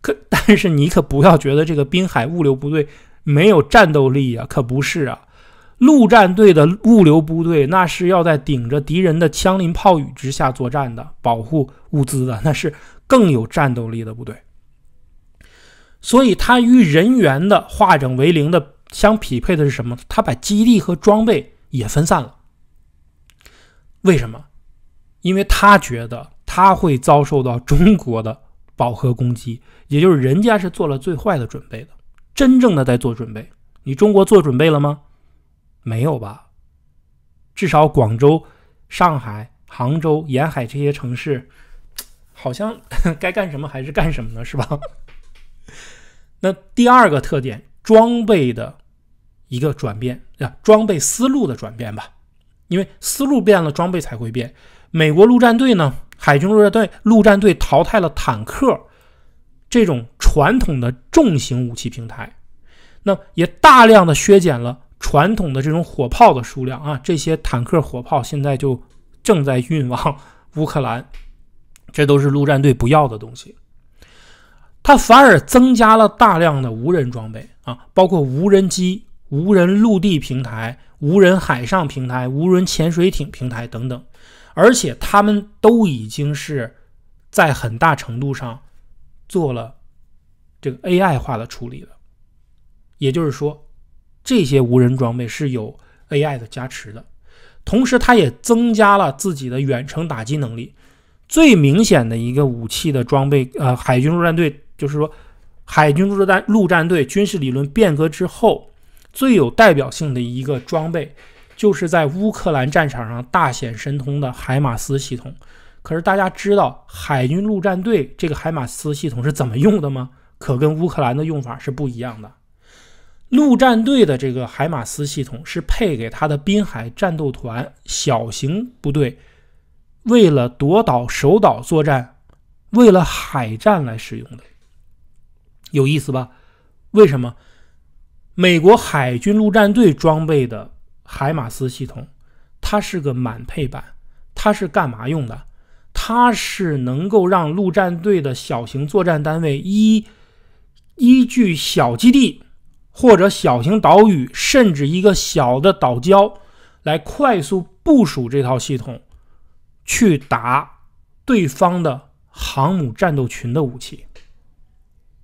可但是你可不要觉得这个滨海物流部队没有战斗力啊，可不是啊。陆战队的物流部队，那是要在顶着敌人的枪林炮雨之下作战的，保护物资的，那是更有战斗力的部队。所以，他与人员的化整为零的相匹配的是什么？他把基地和装备也分散了。为什么？因为他觉得他会遭受到中国的饱和攻击，也就是人家是做了最坏的准备的，真正的在做准备。你中国做准备了吗？没有吧？至少广州、上海、杭州沿海这些城市，好像 该干什么还是干什么呢，是吧？那第二个特点，装备的一个转变，啊，装备思路的转变吧，因为思路变了，装备才会变。美国陆战队呢，海军陆战队，陆战队淘汰了坦克这种传统的重型武器平台，那也大量的削减了。传统的这种火炮的数量啊，这些坦克火炮现在就正在运往 乌克兰，这都是陆战队不要的东西。他反而增加了大量的无人装备啊，包括无人机、无人陆地平台、无人海上平台、无人潜水艇平台等等，而且他们都已经是在很大程度上做了这个 AI 化的处理了，也就是说。这些无人装备是有 AI 的加持的，同时它也增加了自己的远程打击能力。最明显的一个武器的装备，呃，海军陆战队就是说，海军陆战陆战队军事理论变革之后最有代表性的一个装备，就是在乌克兰战场上大显神通的海马斯系统。可是大家知道海军陆战队这个海马斯系统是怎么用的吗？可跟乌克兰的用法是不一样的。陆战队的这个海马斯系统是配给他的滨海战斗团小型部队，为了夺岛、守岛作战，为了海战来使用的，有意思吧？为什么？美国海军陆战队装备的海马斯系统，它是个满配版，它是干嘛用的？它是能够让陆战队的小型作战单位依依据小基地。或者小型岛屿，甚至一个小的岛礁，来快速部署这套系统，去打对方的航母战斗群的武器。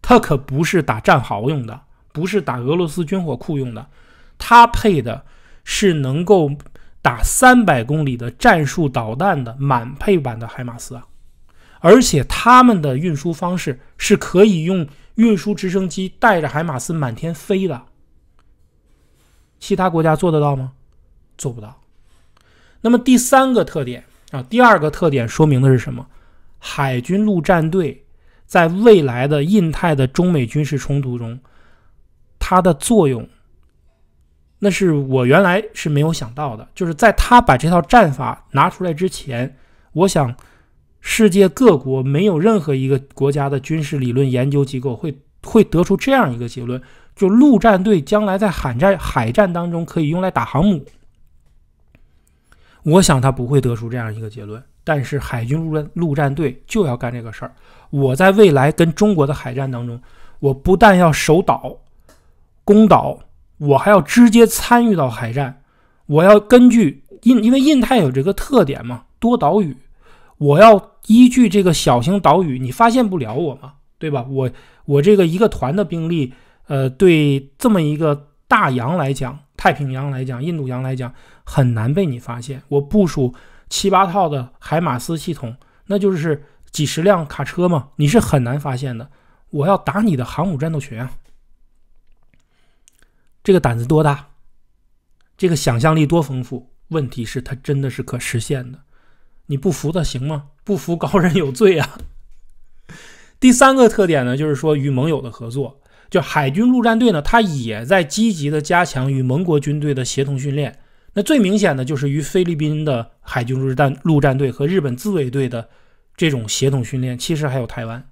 它可不是打战壕用的，不是打俄罗斯军火库用的，它配的是能够打三百公里的战术导弹的满配版的海马斯啊！而且他们的运输方式是可以用。运输直升机带着海马斯满天飞的，其他国家做得到吗？做不到。那么第三个特点啊，第二个特点说明的是什么？海军陆战队在未来的印太的中美军事冲突中，它的作用，那是我原来是没有想到的。就是在他把这套战法拿出来之前，我想。世界各国没有任何一个国家的军事理论研究机构会会得出这样一个结论，就陆战队将来在海战海战当中可以用来打航母。我想他不会得出这样一个结论。但是海军陆战陆战队就要干这个事儿。我在未来跟中国的海战当中，我不但要守岛、攻岛，我还要直接参与到海战。我要根据印，因为印太有这个特点嘛，多岛屿，我要。依据这个小型岛屿，你发现不了我吗？对吧？我我这个一个团的兵力，呃，对这么一个大洋来讲，太平洋来讲，印度洋来讲，很难被你发现。我部署七八套的海马斯系统，那就是几十辆卡车嘛，你是很难发现的。我要打你的航母战斗群啊！这个胆子多大，这个想象力多丰富？问题是它真的是可实现的，你不服的行吗？不服高人有罪啊！第三个特点呢，就是说与盟友的合作，就海军陆战队呢，它也在积极的加强与盟国军队的协同训练。那最明显的就是与菲律宾的海军陆战陆战队和日本自卫队的这种协同训练，其实还有台湾，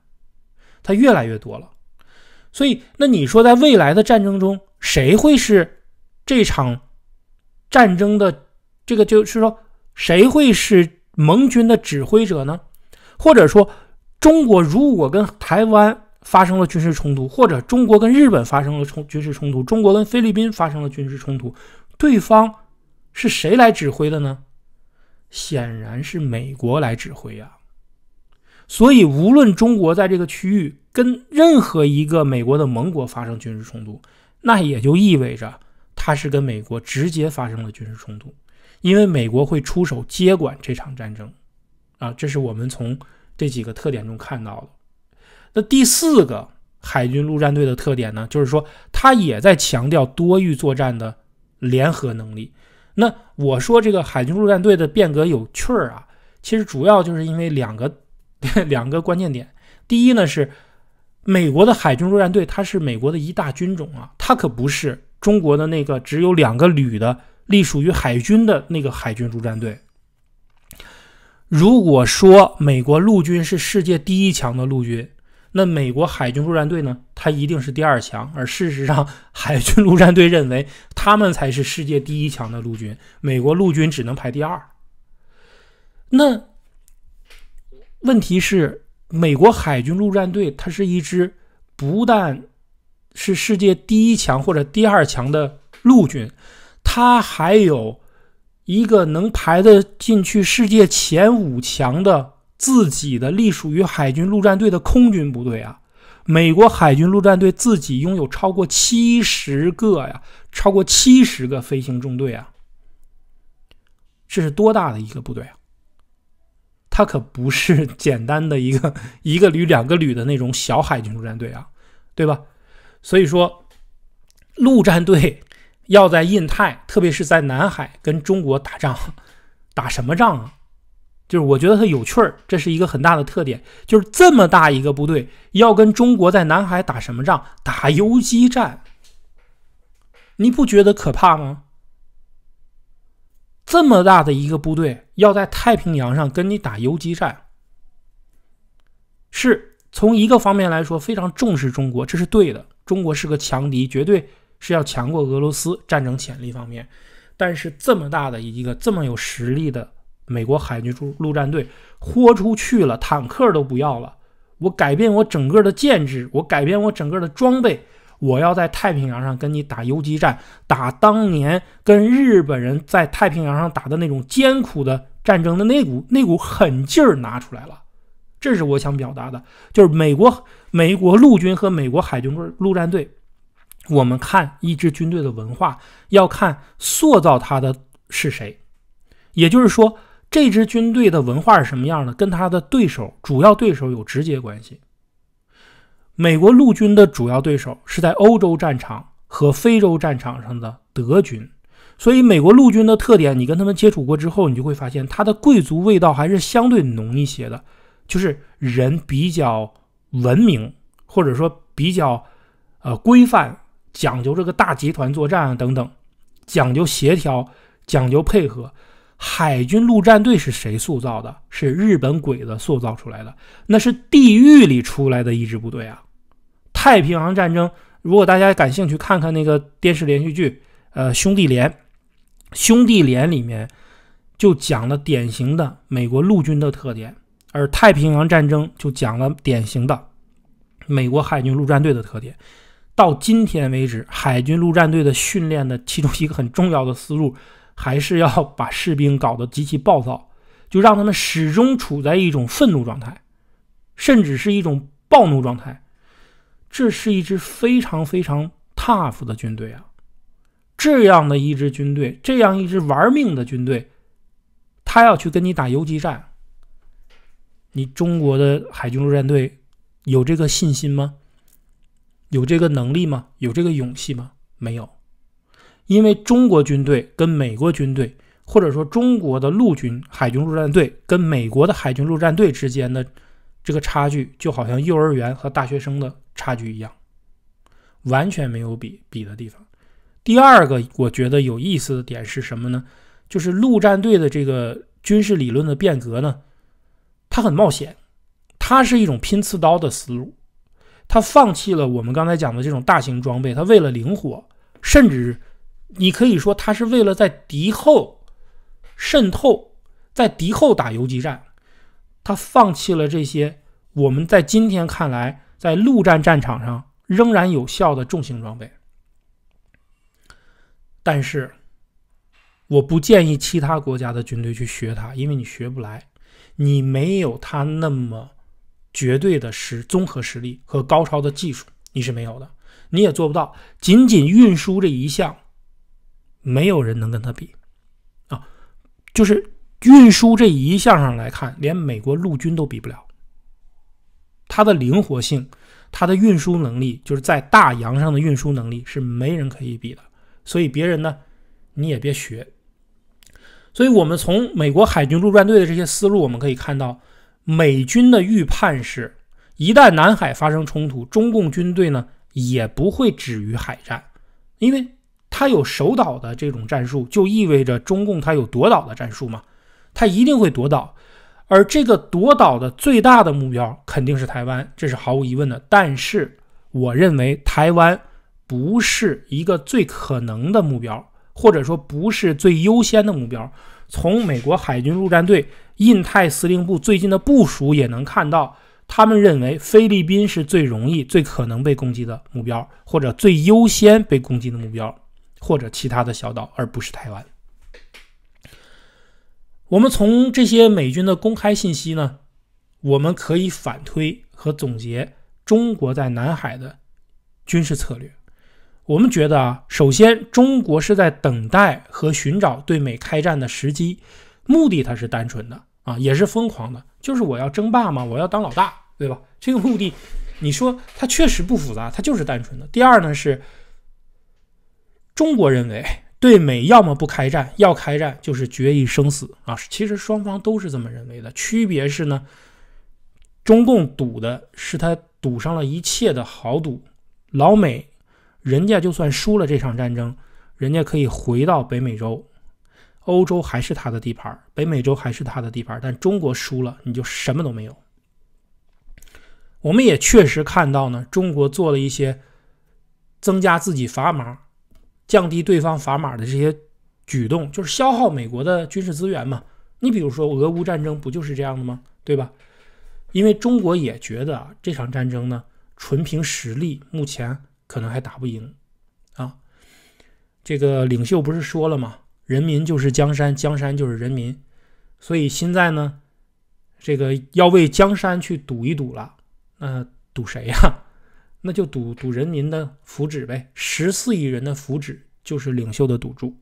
它越来越多了。所以，那你说在未来的战争中，谁会是这场战争的这个？就是说，谁会是？盟军的指挥者呢？或者说，中国如果跟台湾发生了军事冲突，或者中国跟日本发生了冲军事冲突，中国跟菲律宾发生了军事冲突，对方是谁来指挥的呢？显然是美国来指挥呀。所以，无论中国在这个区域跟任何一个美国的盟国发生军事冲突，那也就意味着它是跟美国直接发生了军事冲突。因为美国会出手接管这场战争，啊，这是我们从这几个特点中看到的。那第四个海军陆战队的特点呢，就是说它也在强调多域作战的联合能力。那我说这个海军陆战队的变革有趣儿啊，其实主要就是因为两个 两个关键点。第一呢是美国的海军陆战队，它是美国的一大军种啊，它可不是中国的那个只有两个旅的。隶属于海军的那个海军陆战队。如果说美国陆军是世界第一强的陆军，那美国海军陆战队呢？它一定是第二强。而事实上，海军陆战队认为他们才是世界第一强的陆军，美国陆军只能排第二。那问题是，美国海军陆战队它是一支不但是世界第一强或者第二强的陆军。他还有一个能排得进去世界前五强的自己的隶属于海军陆战队的空军部队啊！美国海军陆战队自己拥有超过七十个呀，超过七十个飞行中队啊！这是多大的一个部队啊！它可不是简单的一个 一个旅两个旅的那种小海军陆战队啊，对吧？所以说，陆战队。要在印太，特别是在南海跟中国打仗，打什么仗啊？就是我觉得它有趣儿，这是一个很大的特点，就是这么大一个部队要跟中国在南海打什么仗？打游击战？你不觉得可怕吗？这么大的一个部队要在太平洋上跟你打游击战，是从一个方面来说非常重视中国，这是对的，中国是个强敌，绝对。是要强过俄罗斯，战争潜力方面，但是这么大的一个这么有实力的美国海军陆陆战队，豁出去了，坦克都不要了，我改变我整个的建制，我改变我整个的装备，我要在太平洋上跟你打游击战，打当年跟日本人在太平洋上打的那种艰苦的战争的那股那股狠劲儿拿出来了，这是我想表达的，就是美国美国陆军和美国海军陆陆战队。我们看一支军队的文化，要看塑造它的是谁，也就是说，这支军队的文化是什么样的，跟他的对手，主要对手有直接关系。美国陆军的主要对手是在欧洲战场和非洲战场上的德军，所以美国陆军的特点，你跟他们接触过之后，你就会发现它的贵族味道还是相对浓一些的，就是人比较文明，或者说比较呃规范。讲究这个大集团作战啊等等，讲究协调，讲究配合。海军陆战队是谁塑造的？是日本鬼子塑造出来的，那是地狱里出来的一支部队啊！太平洋战争，如果大家感兴趣，看看那个电视连续剧，呃，《兄弟连》，《兄弟连》里面就讲了典型的美国陆军的特点，而太平洋战争就讲了典型的美国海军陆战队的特点。到今天为止，海军陆战队的训练的其中一个很重要的思路，还是要把士兵搞得极其暴躁，就让他们始终处在一种愤怒状态，甚至是一种暴怒状态。这是一支非常非常 tough 的军队啊！这样的一支军队，这样一支玩命的军队，他要去跟你打游击战，你中国的海军陆战队有这个信心吗？有这个能力吗？有这个勇气吗？没有，因为中国军队跟美国军队，或者说中国的陆军、海军陆战队跟美国的海军陆战队之间的这个差距，就好像幼儿园和大学生的差距一样，完全没有比比的地方。第二个，我觉得有意思的点是什么呢？就是陆战队的这个军事理论的变革呢，它很冒险，它是一种拼刺刀的思路。他放弃了我们刚才讲的这种大型装备，他为了灵活，甚至你可以说他是为了在敌后渗透，在敌后打游击战。他放弃了这些我们在今天看来在陆战战场上仍然有效的重型装备。但是，我不建议其他国家的军队去学它，因为你学不来，你没有他那么。绝对的实综合实力和高超的技术，你是没有的，你也做不到。仅仅运输这一项，没有人能跟他比啊！就是运输这一项上来看，连美国陆军都比不了。它的灵活性，它的运输能力，就是在大洋上的运输能力是没人可以比的。所以别人呢，你也别学。所以我们从美国海军陆战队的这些思路，我们可以看到。美军的预判是，一旦南海发生冲突，中共军队呢也不会止于海战，因为他有守岛的这种战术，就意味着中共他有夺岛的战术嘛，他一定会夺岛，而这个夺岛的最大的目标肯定是台湾，这是毫无疑问的。但是我认为台湾不是一个最可能的目标，或者说不是最优先的目标。从美国海军陆战队。印太司令部最近的部署也能看到，他们认为菲律宾是最容易、最可能被攻击的目标，或者最优先被攻击的目标，或者其他的小岛，而不是台湾。我们从这些美军的公开信息呢，我们可以反推和总结中国在南海的军事策略。我们觉得啊，首先，中国是在等待和寻找对美开战的时机，目的它是单纯的。啊，也是疯狂的，就是我要争霸嘛，我要当老大，对吧？这个目的，你说它确实不复杂，它就是单纯的。第二呢是，中国认为对美要么不开战，要开战就是决一生死啊。其实双方都是这么认为的，区别是呢，中共赌的是他赌上了一切的豪赌，老美人家就算输了这场战争，人家可以回到北美洲。欧洲还是他的地盘，北美洲还是他的地盘，但中国输了，你就什么都没有。我们也确实看到呢，中国做了一些增加自己砝码、降低对方砝码的这些举动，就是消耗美国的军事资源嘛。你比如说俄乌战争，不就是这样的吗？对吧？因为中国也觉得啊，这场战争呢，纯凭实力，目前可能还打不赢啊。这个领袖不是说了吗？人民就是江山，江山就是人民，所以现在呢，这个要为江山去赌一赌了。呃，赌谁呀？那就赌赌人民的福祉呗。十四亿人的福祉就是领袖的赌注。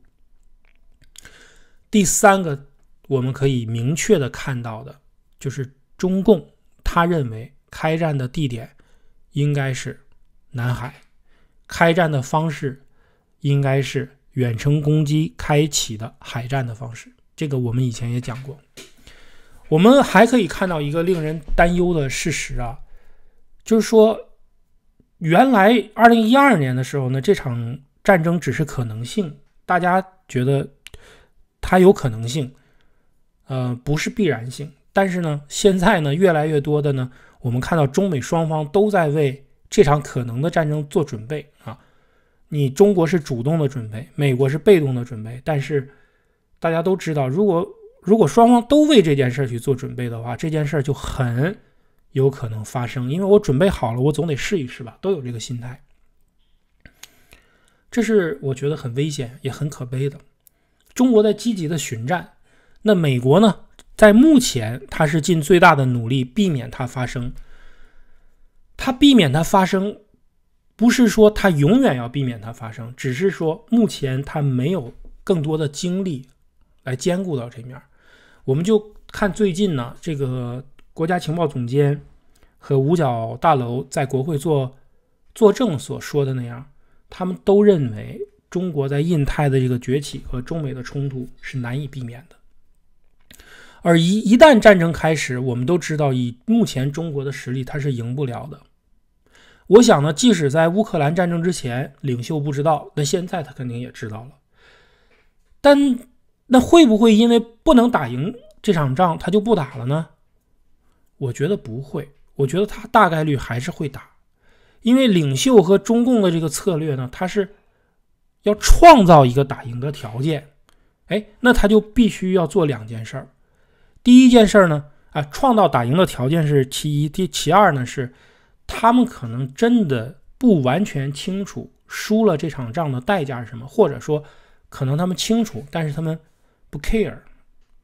第三个，我们可以明确的看到的，就是中共他认为开战的地点应该是南海，开战的方式应该是。远程攻击开启的海战的方式，这个我们以前也讲过。我们还可以看到一个令人担忧的事实啊，就是说，原来二零一二年的时候呢，这场战争只是可能性，大家觉得它有可能性，呃，不是必然性。但是呢，现在呢，越来越多的呢，我们看到中美双方都在为这场可能的战争做准备啊。你中国是主动的准备，美国是被动的准备。但是大家都知道，如果如果双方都为这件事去做准备的话，这件事就很有可能发生。因为我准备好了，我总得试一试吧，都有这个心态。这是我觉得很危险也很可悲的。中国在积极的巡战，那美国呢？在目前，它是尽最大的努力避免它发生，它避免它发生。不是说他永远要避免它发生，只是说目前他没有更多的精力来兼顾到这面儿。我们就看最近呢，这个国家情报总监和五角大楼在国会做作证所说的那样，他们都认为中国在印太的这个崛起和中美的冲突是难以避免的。而一一旦战争开始，我们都知道以目前中国的实力，他是赢不了的。我想呢，即使在乌克兰战争之前，领袖不知道，那现在他肯定也知道了。但那会不会因为不能打赢这场仗，他就不打了呢？我觉得不会，我觉得他大概率还是会打，因为领袖和中共的这个策略呢，他是要创造一个打赢的条件。哎，那他就必须要做两件事儿。第一件事儿呢，啊，创造打赢的条件是其一，第其二呢是。他们可能真的不完全清楚输了这场仗的代价是什么，或者说，可能他们清楚，但是他们不 care，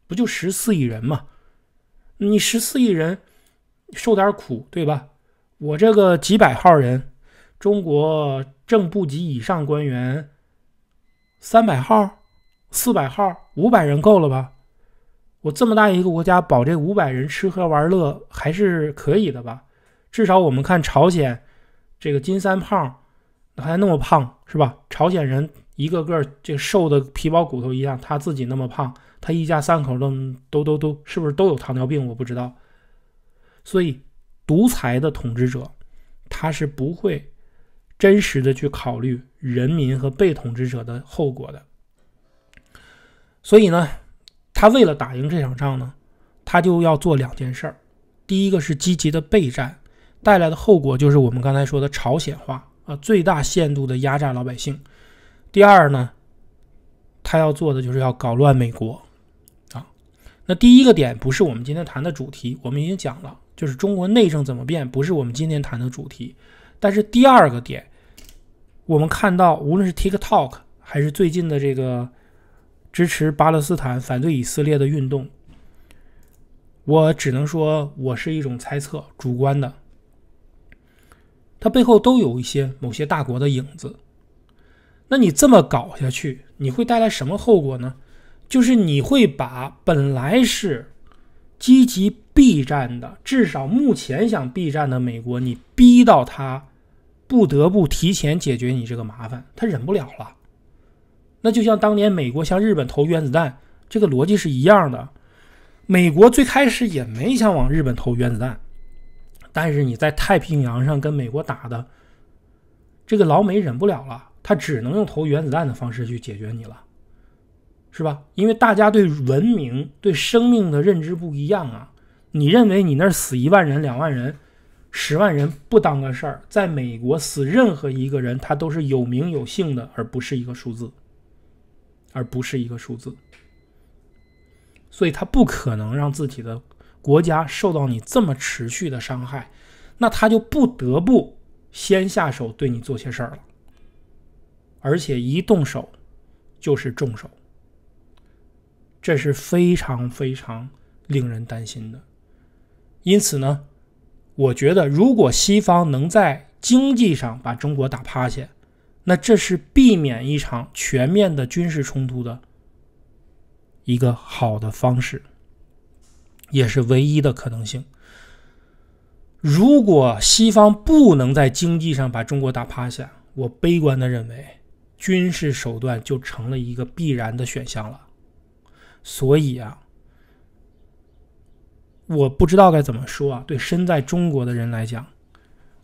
不就十四亿人吗？你十四亿人受点苦，对吧？我这个几百号人，中国正部级以上官员三百号、四百号、五百人够了吧？我这么大一个国家，保这五百人吃喝玩乐还是可以的吧？至少我们看朝鲜这个金三胖还那么胖是吧？朝鲜人一个个这瘦的皮包骨头一样，他自己那么胖，他一家三口都都都是不是都有糖尿病？我不知道。所以独裁的统治者他是不会真实的去考虑人民和被统治者的后果的。所以呢，他为了打赢这场仗呢，他就要做两件事儿：第一个是积极的备战。带来的后果就是我们刚才说的朝鲜化啊，最大限度的压榨老百姓。第二呢，他要做的就是要搞乱美国啊。那第一个点不是我们今天谈的主题，我们已经讲了，就是中国内政怎么变，不是我们今天谈的主题。但是第二个点，我们看到无论是 TikTok 还是最近的这个支持巴勒斯坦反对以色列的运动，我只能说我是一种猜测，主观的。它背后都有一些某些大国的影子，那你这么搞下去，你会带来什么后果呢？就是你会把本来是积极避战的，至少目前想避战的美国，你逼到他不得不提前解决你这个麻烦，他忍不了了。那就像当年美国向日本投原子弹，这个逻辑是一样的。美国最开始也没想往日本投原子弹。但是你在太平洋上跟美国打的，这个老美忍不了了，他只能用投原子弹的方式去解决你了，是吧？因为大家对文明、对生命的认知不一样啊。你认为你那儿死一万人、两万人、十万人不当个事儿，在美国死任何一个人，他都是有名有姓的，而不是一个数字，而不是一个数字。所以他不可能让自己的。国家受到你这么持续的伤害，那他就不得不先下手对你做些事儿了，而且一动手就是重手，这是非常非常令人担心的。因此呢，我觉得如果西方能在经济上把中国打趴下，那这是避免一场全面的军事冲突的一个好的方式。也是唯一的可能性。如果西方不能在经济上把中国打趴下，我悲观的认为，军事手段就成了一个必然的选项了。所以啊，我不知道该怎么说啊。对身在中国的人来讲，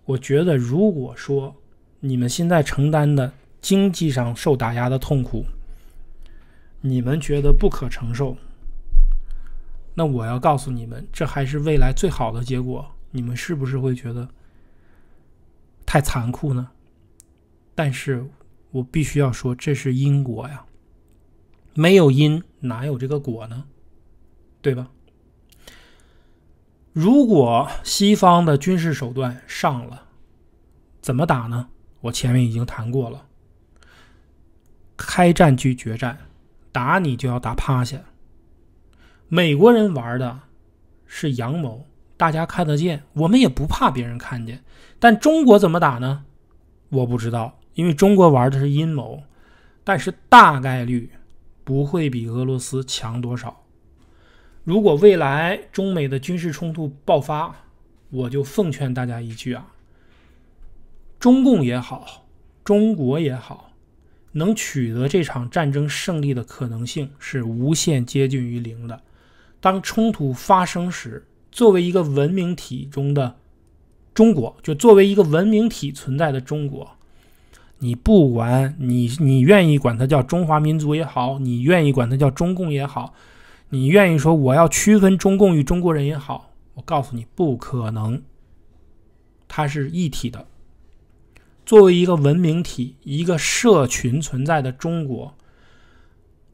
我觉得，如果说你们现在承担的经济上受打压的痛苦，你们觉得不可承受。那我要告诉你们，这还是未来最好的结果。你们是不是会觉得太残酷呢？但是我必须要说，这是因果呀，没有因哪有这个果呢？对吧？如果西方的军事手段上了，怎么打呢？我前面已经谈过了，开战就决战，打你就要打趴下。美国人玩的是阳谋，大家看得见，我们也不怕别人看见。但中国怎么打呢？我不知道，因为中国玩的是阴谋，但是大概率不会比俄罗斯强多少。如果未来中美的军事冲突爆发，我就奉劝大家一句啊：中共也好，中国也好，能取得这场战争胜利的可能性是无限接近于零的。当冲突发生时，作为一个文明体中的中国，就作为一个文明体存在的中国，你不管你你愿意管它叫中华民族也好，你愿意管它叫中共也好，你愿意说我要区分中共与中国人也好，我告诉你不可能，它是一体的。作为一个文明体、一个社群存在的中国，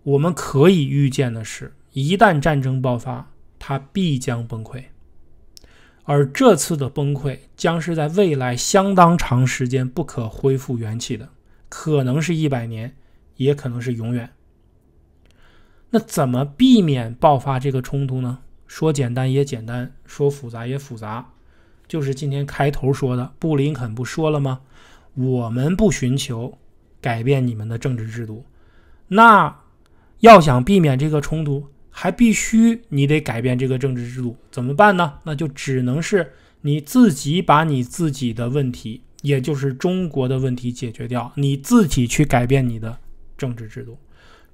我们可以预见的是。一旦战争爆发，它必将崩溃，而这次的崩溃将是在未来相当长时间不可恢复元气的，可能是一百年，也可能是永远。那怎么避免爆发这个冲突呢？说简单也简单，说复杂也复杂，就是今天开头说的，布林肯不说了吗？我们不寻求改变你们的政治制度，那要想避免这个冲突。还必须你得改变这个政治制度，怎么办呢？那就只能是你自己把你自己的问题，也就是中国的问题解决掉，你自己去改变你的政治制度。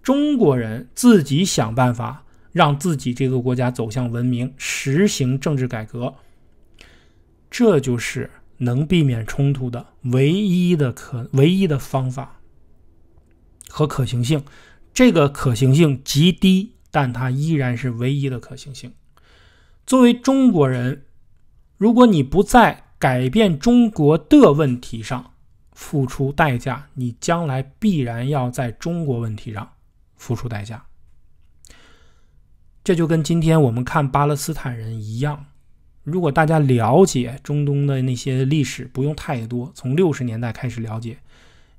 中国人自己想办法让自己这个国家走向文明，实行政治改革，这就是能避免冲突的唯一的可唯一的方法和可行性。这个可行性极低。但它依然是唯一的可行性。作为中国人，如果你不在改变中国的问题上付出代价，你将来必然要在中国问题上付出代价。这就跟今天我们看巴勒斯坦人一样，如果大家了解中东的那些历史，不用太多，从六十年代开始了解，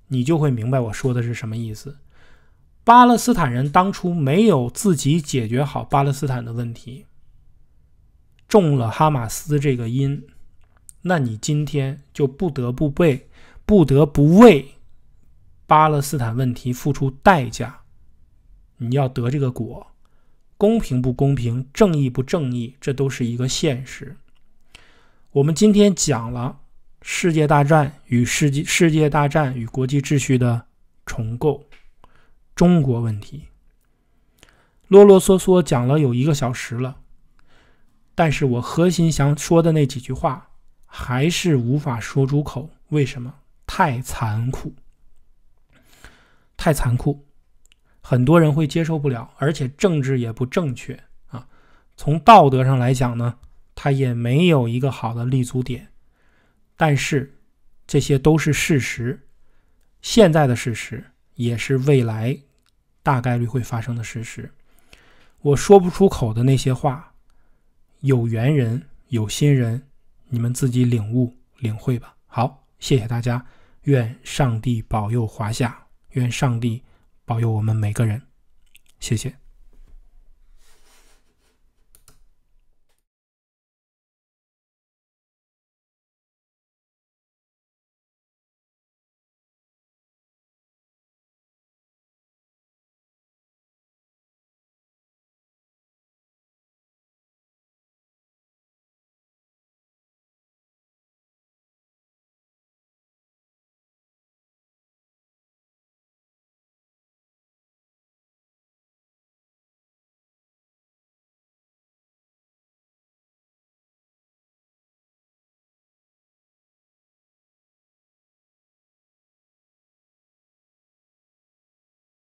你就会明白我说的是什么意思。巴勒斯坦人当初没有自己解决好巴勒斯坦的问题，中了哈马斯这个因，那你今天就不得不被不得不为巴勒斯坦问题付出代价。你要得这个果，公平不公平，正义不正义，这都是一个现实。我们今天讲了世界大战与世界世界大战与国际秩序的重构。中国问题，啰啰嗦嗦讲了有一个小时了，但是我核心想说的那几句话还是无法说出口。为什么？太残酷，太残酷，很多人会接受不了，而且政治也不正确啊。从道德上来讲呢，他也没有一个好的立足点。但是这些都是事实，现在的事实。也是未来大概率会发生的事实。我说不出口的那些话，有缘人、有心人，你们自己领悟、领会吧。好，谢谢大家。愿上帝保佑华夏，愿上帝保佑我们每个人。谢谢。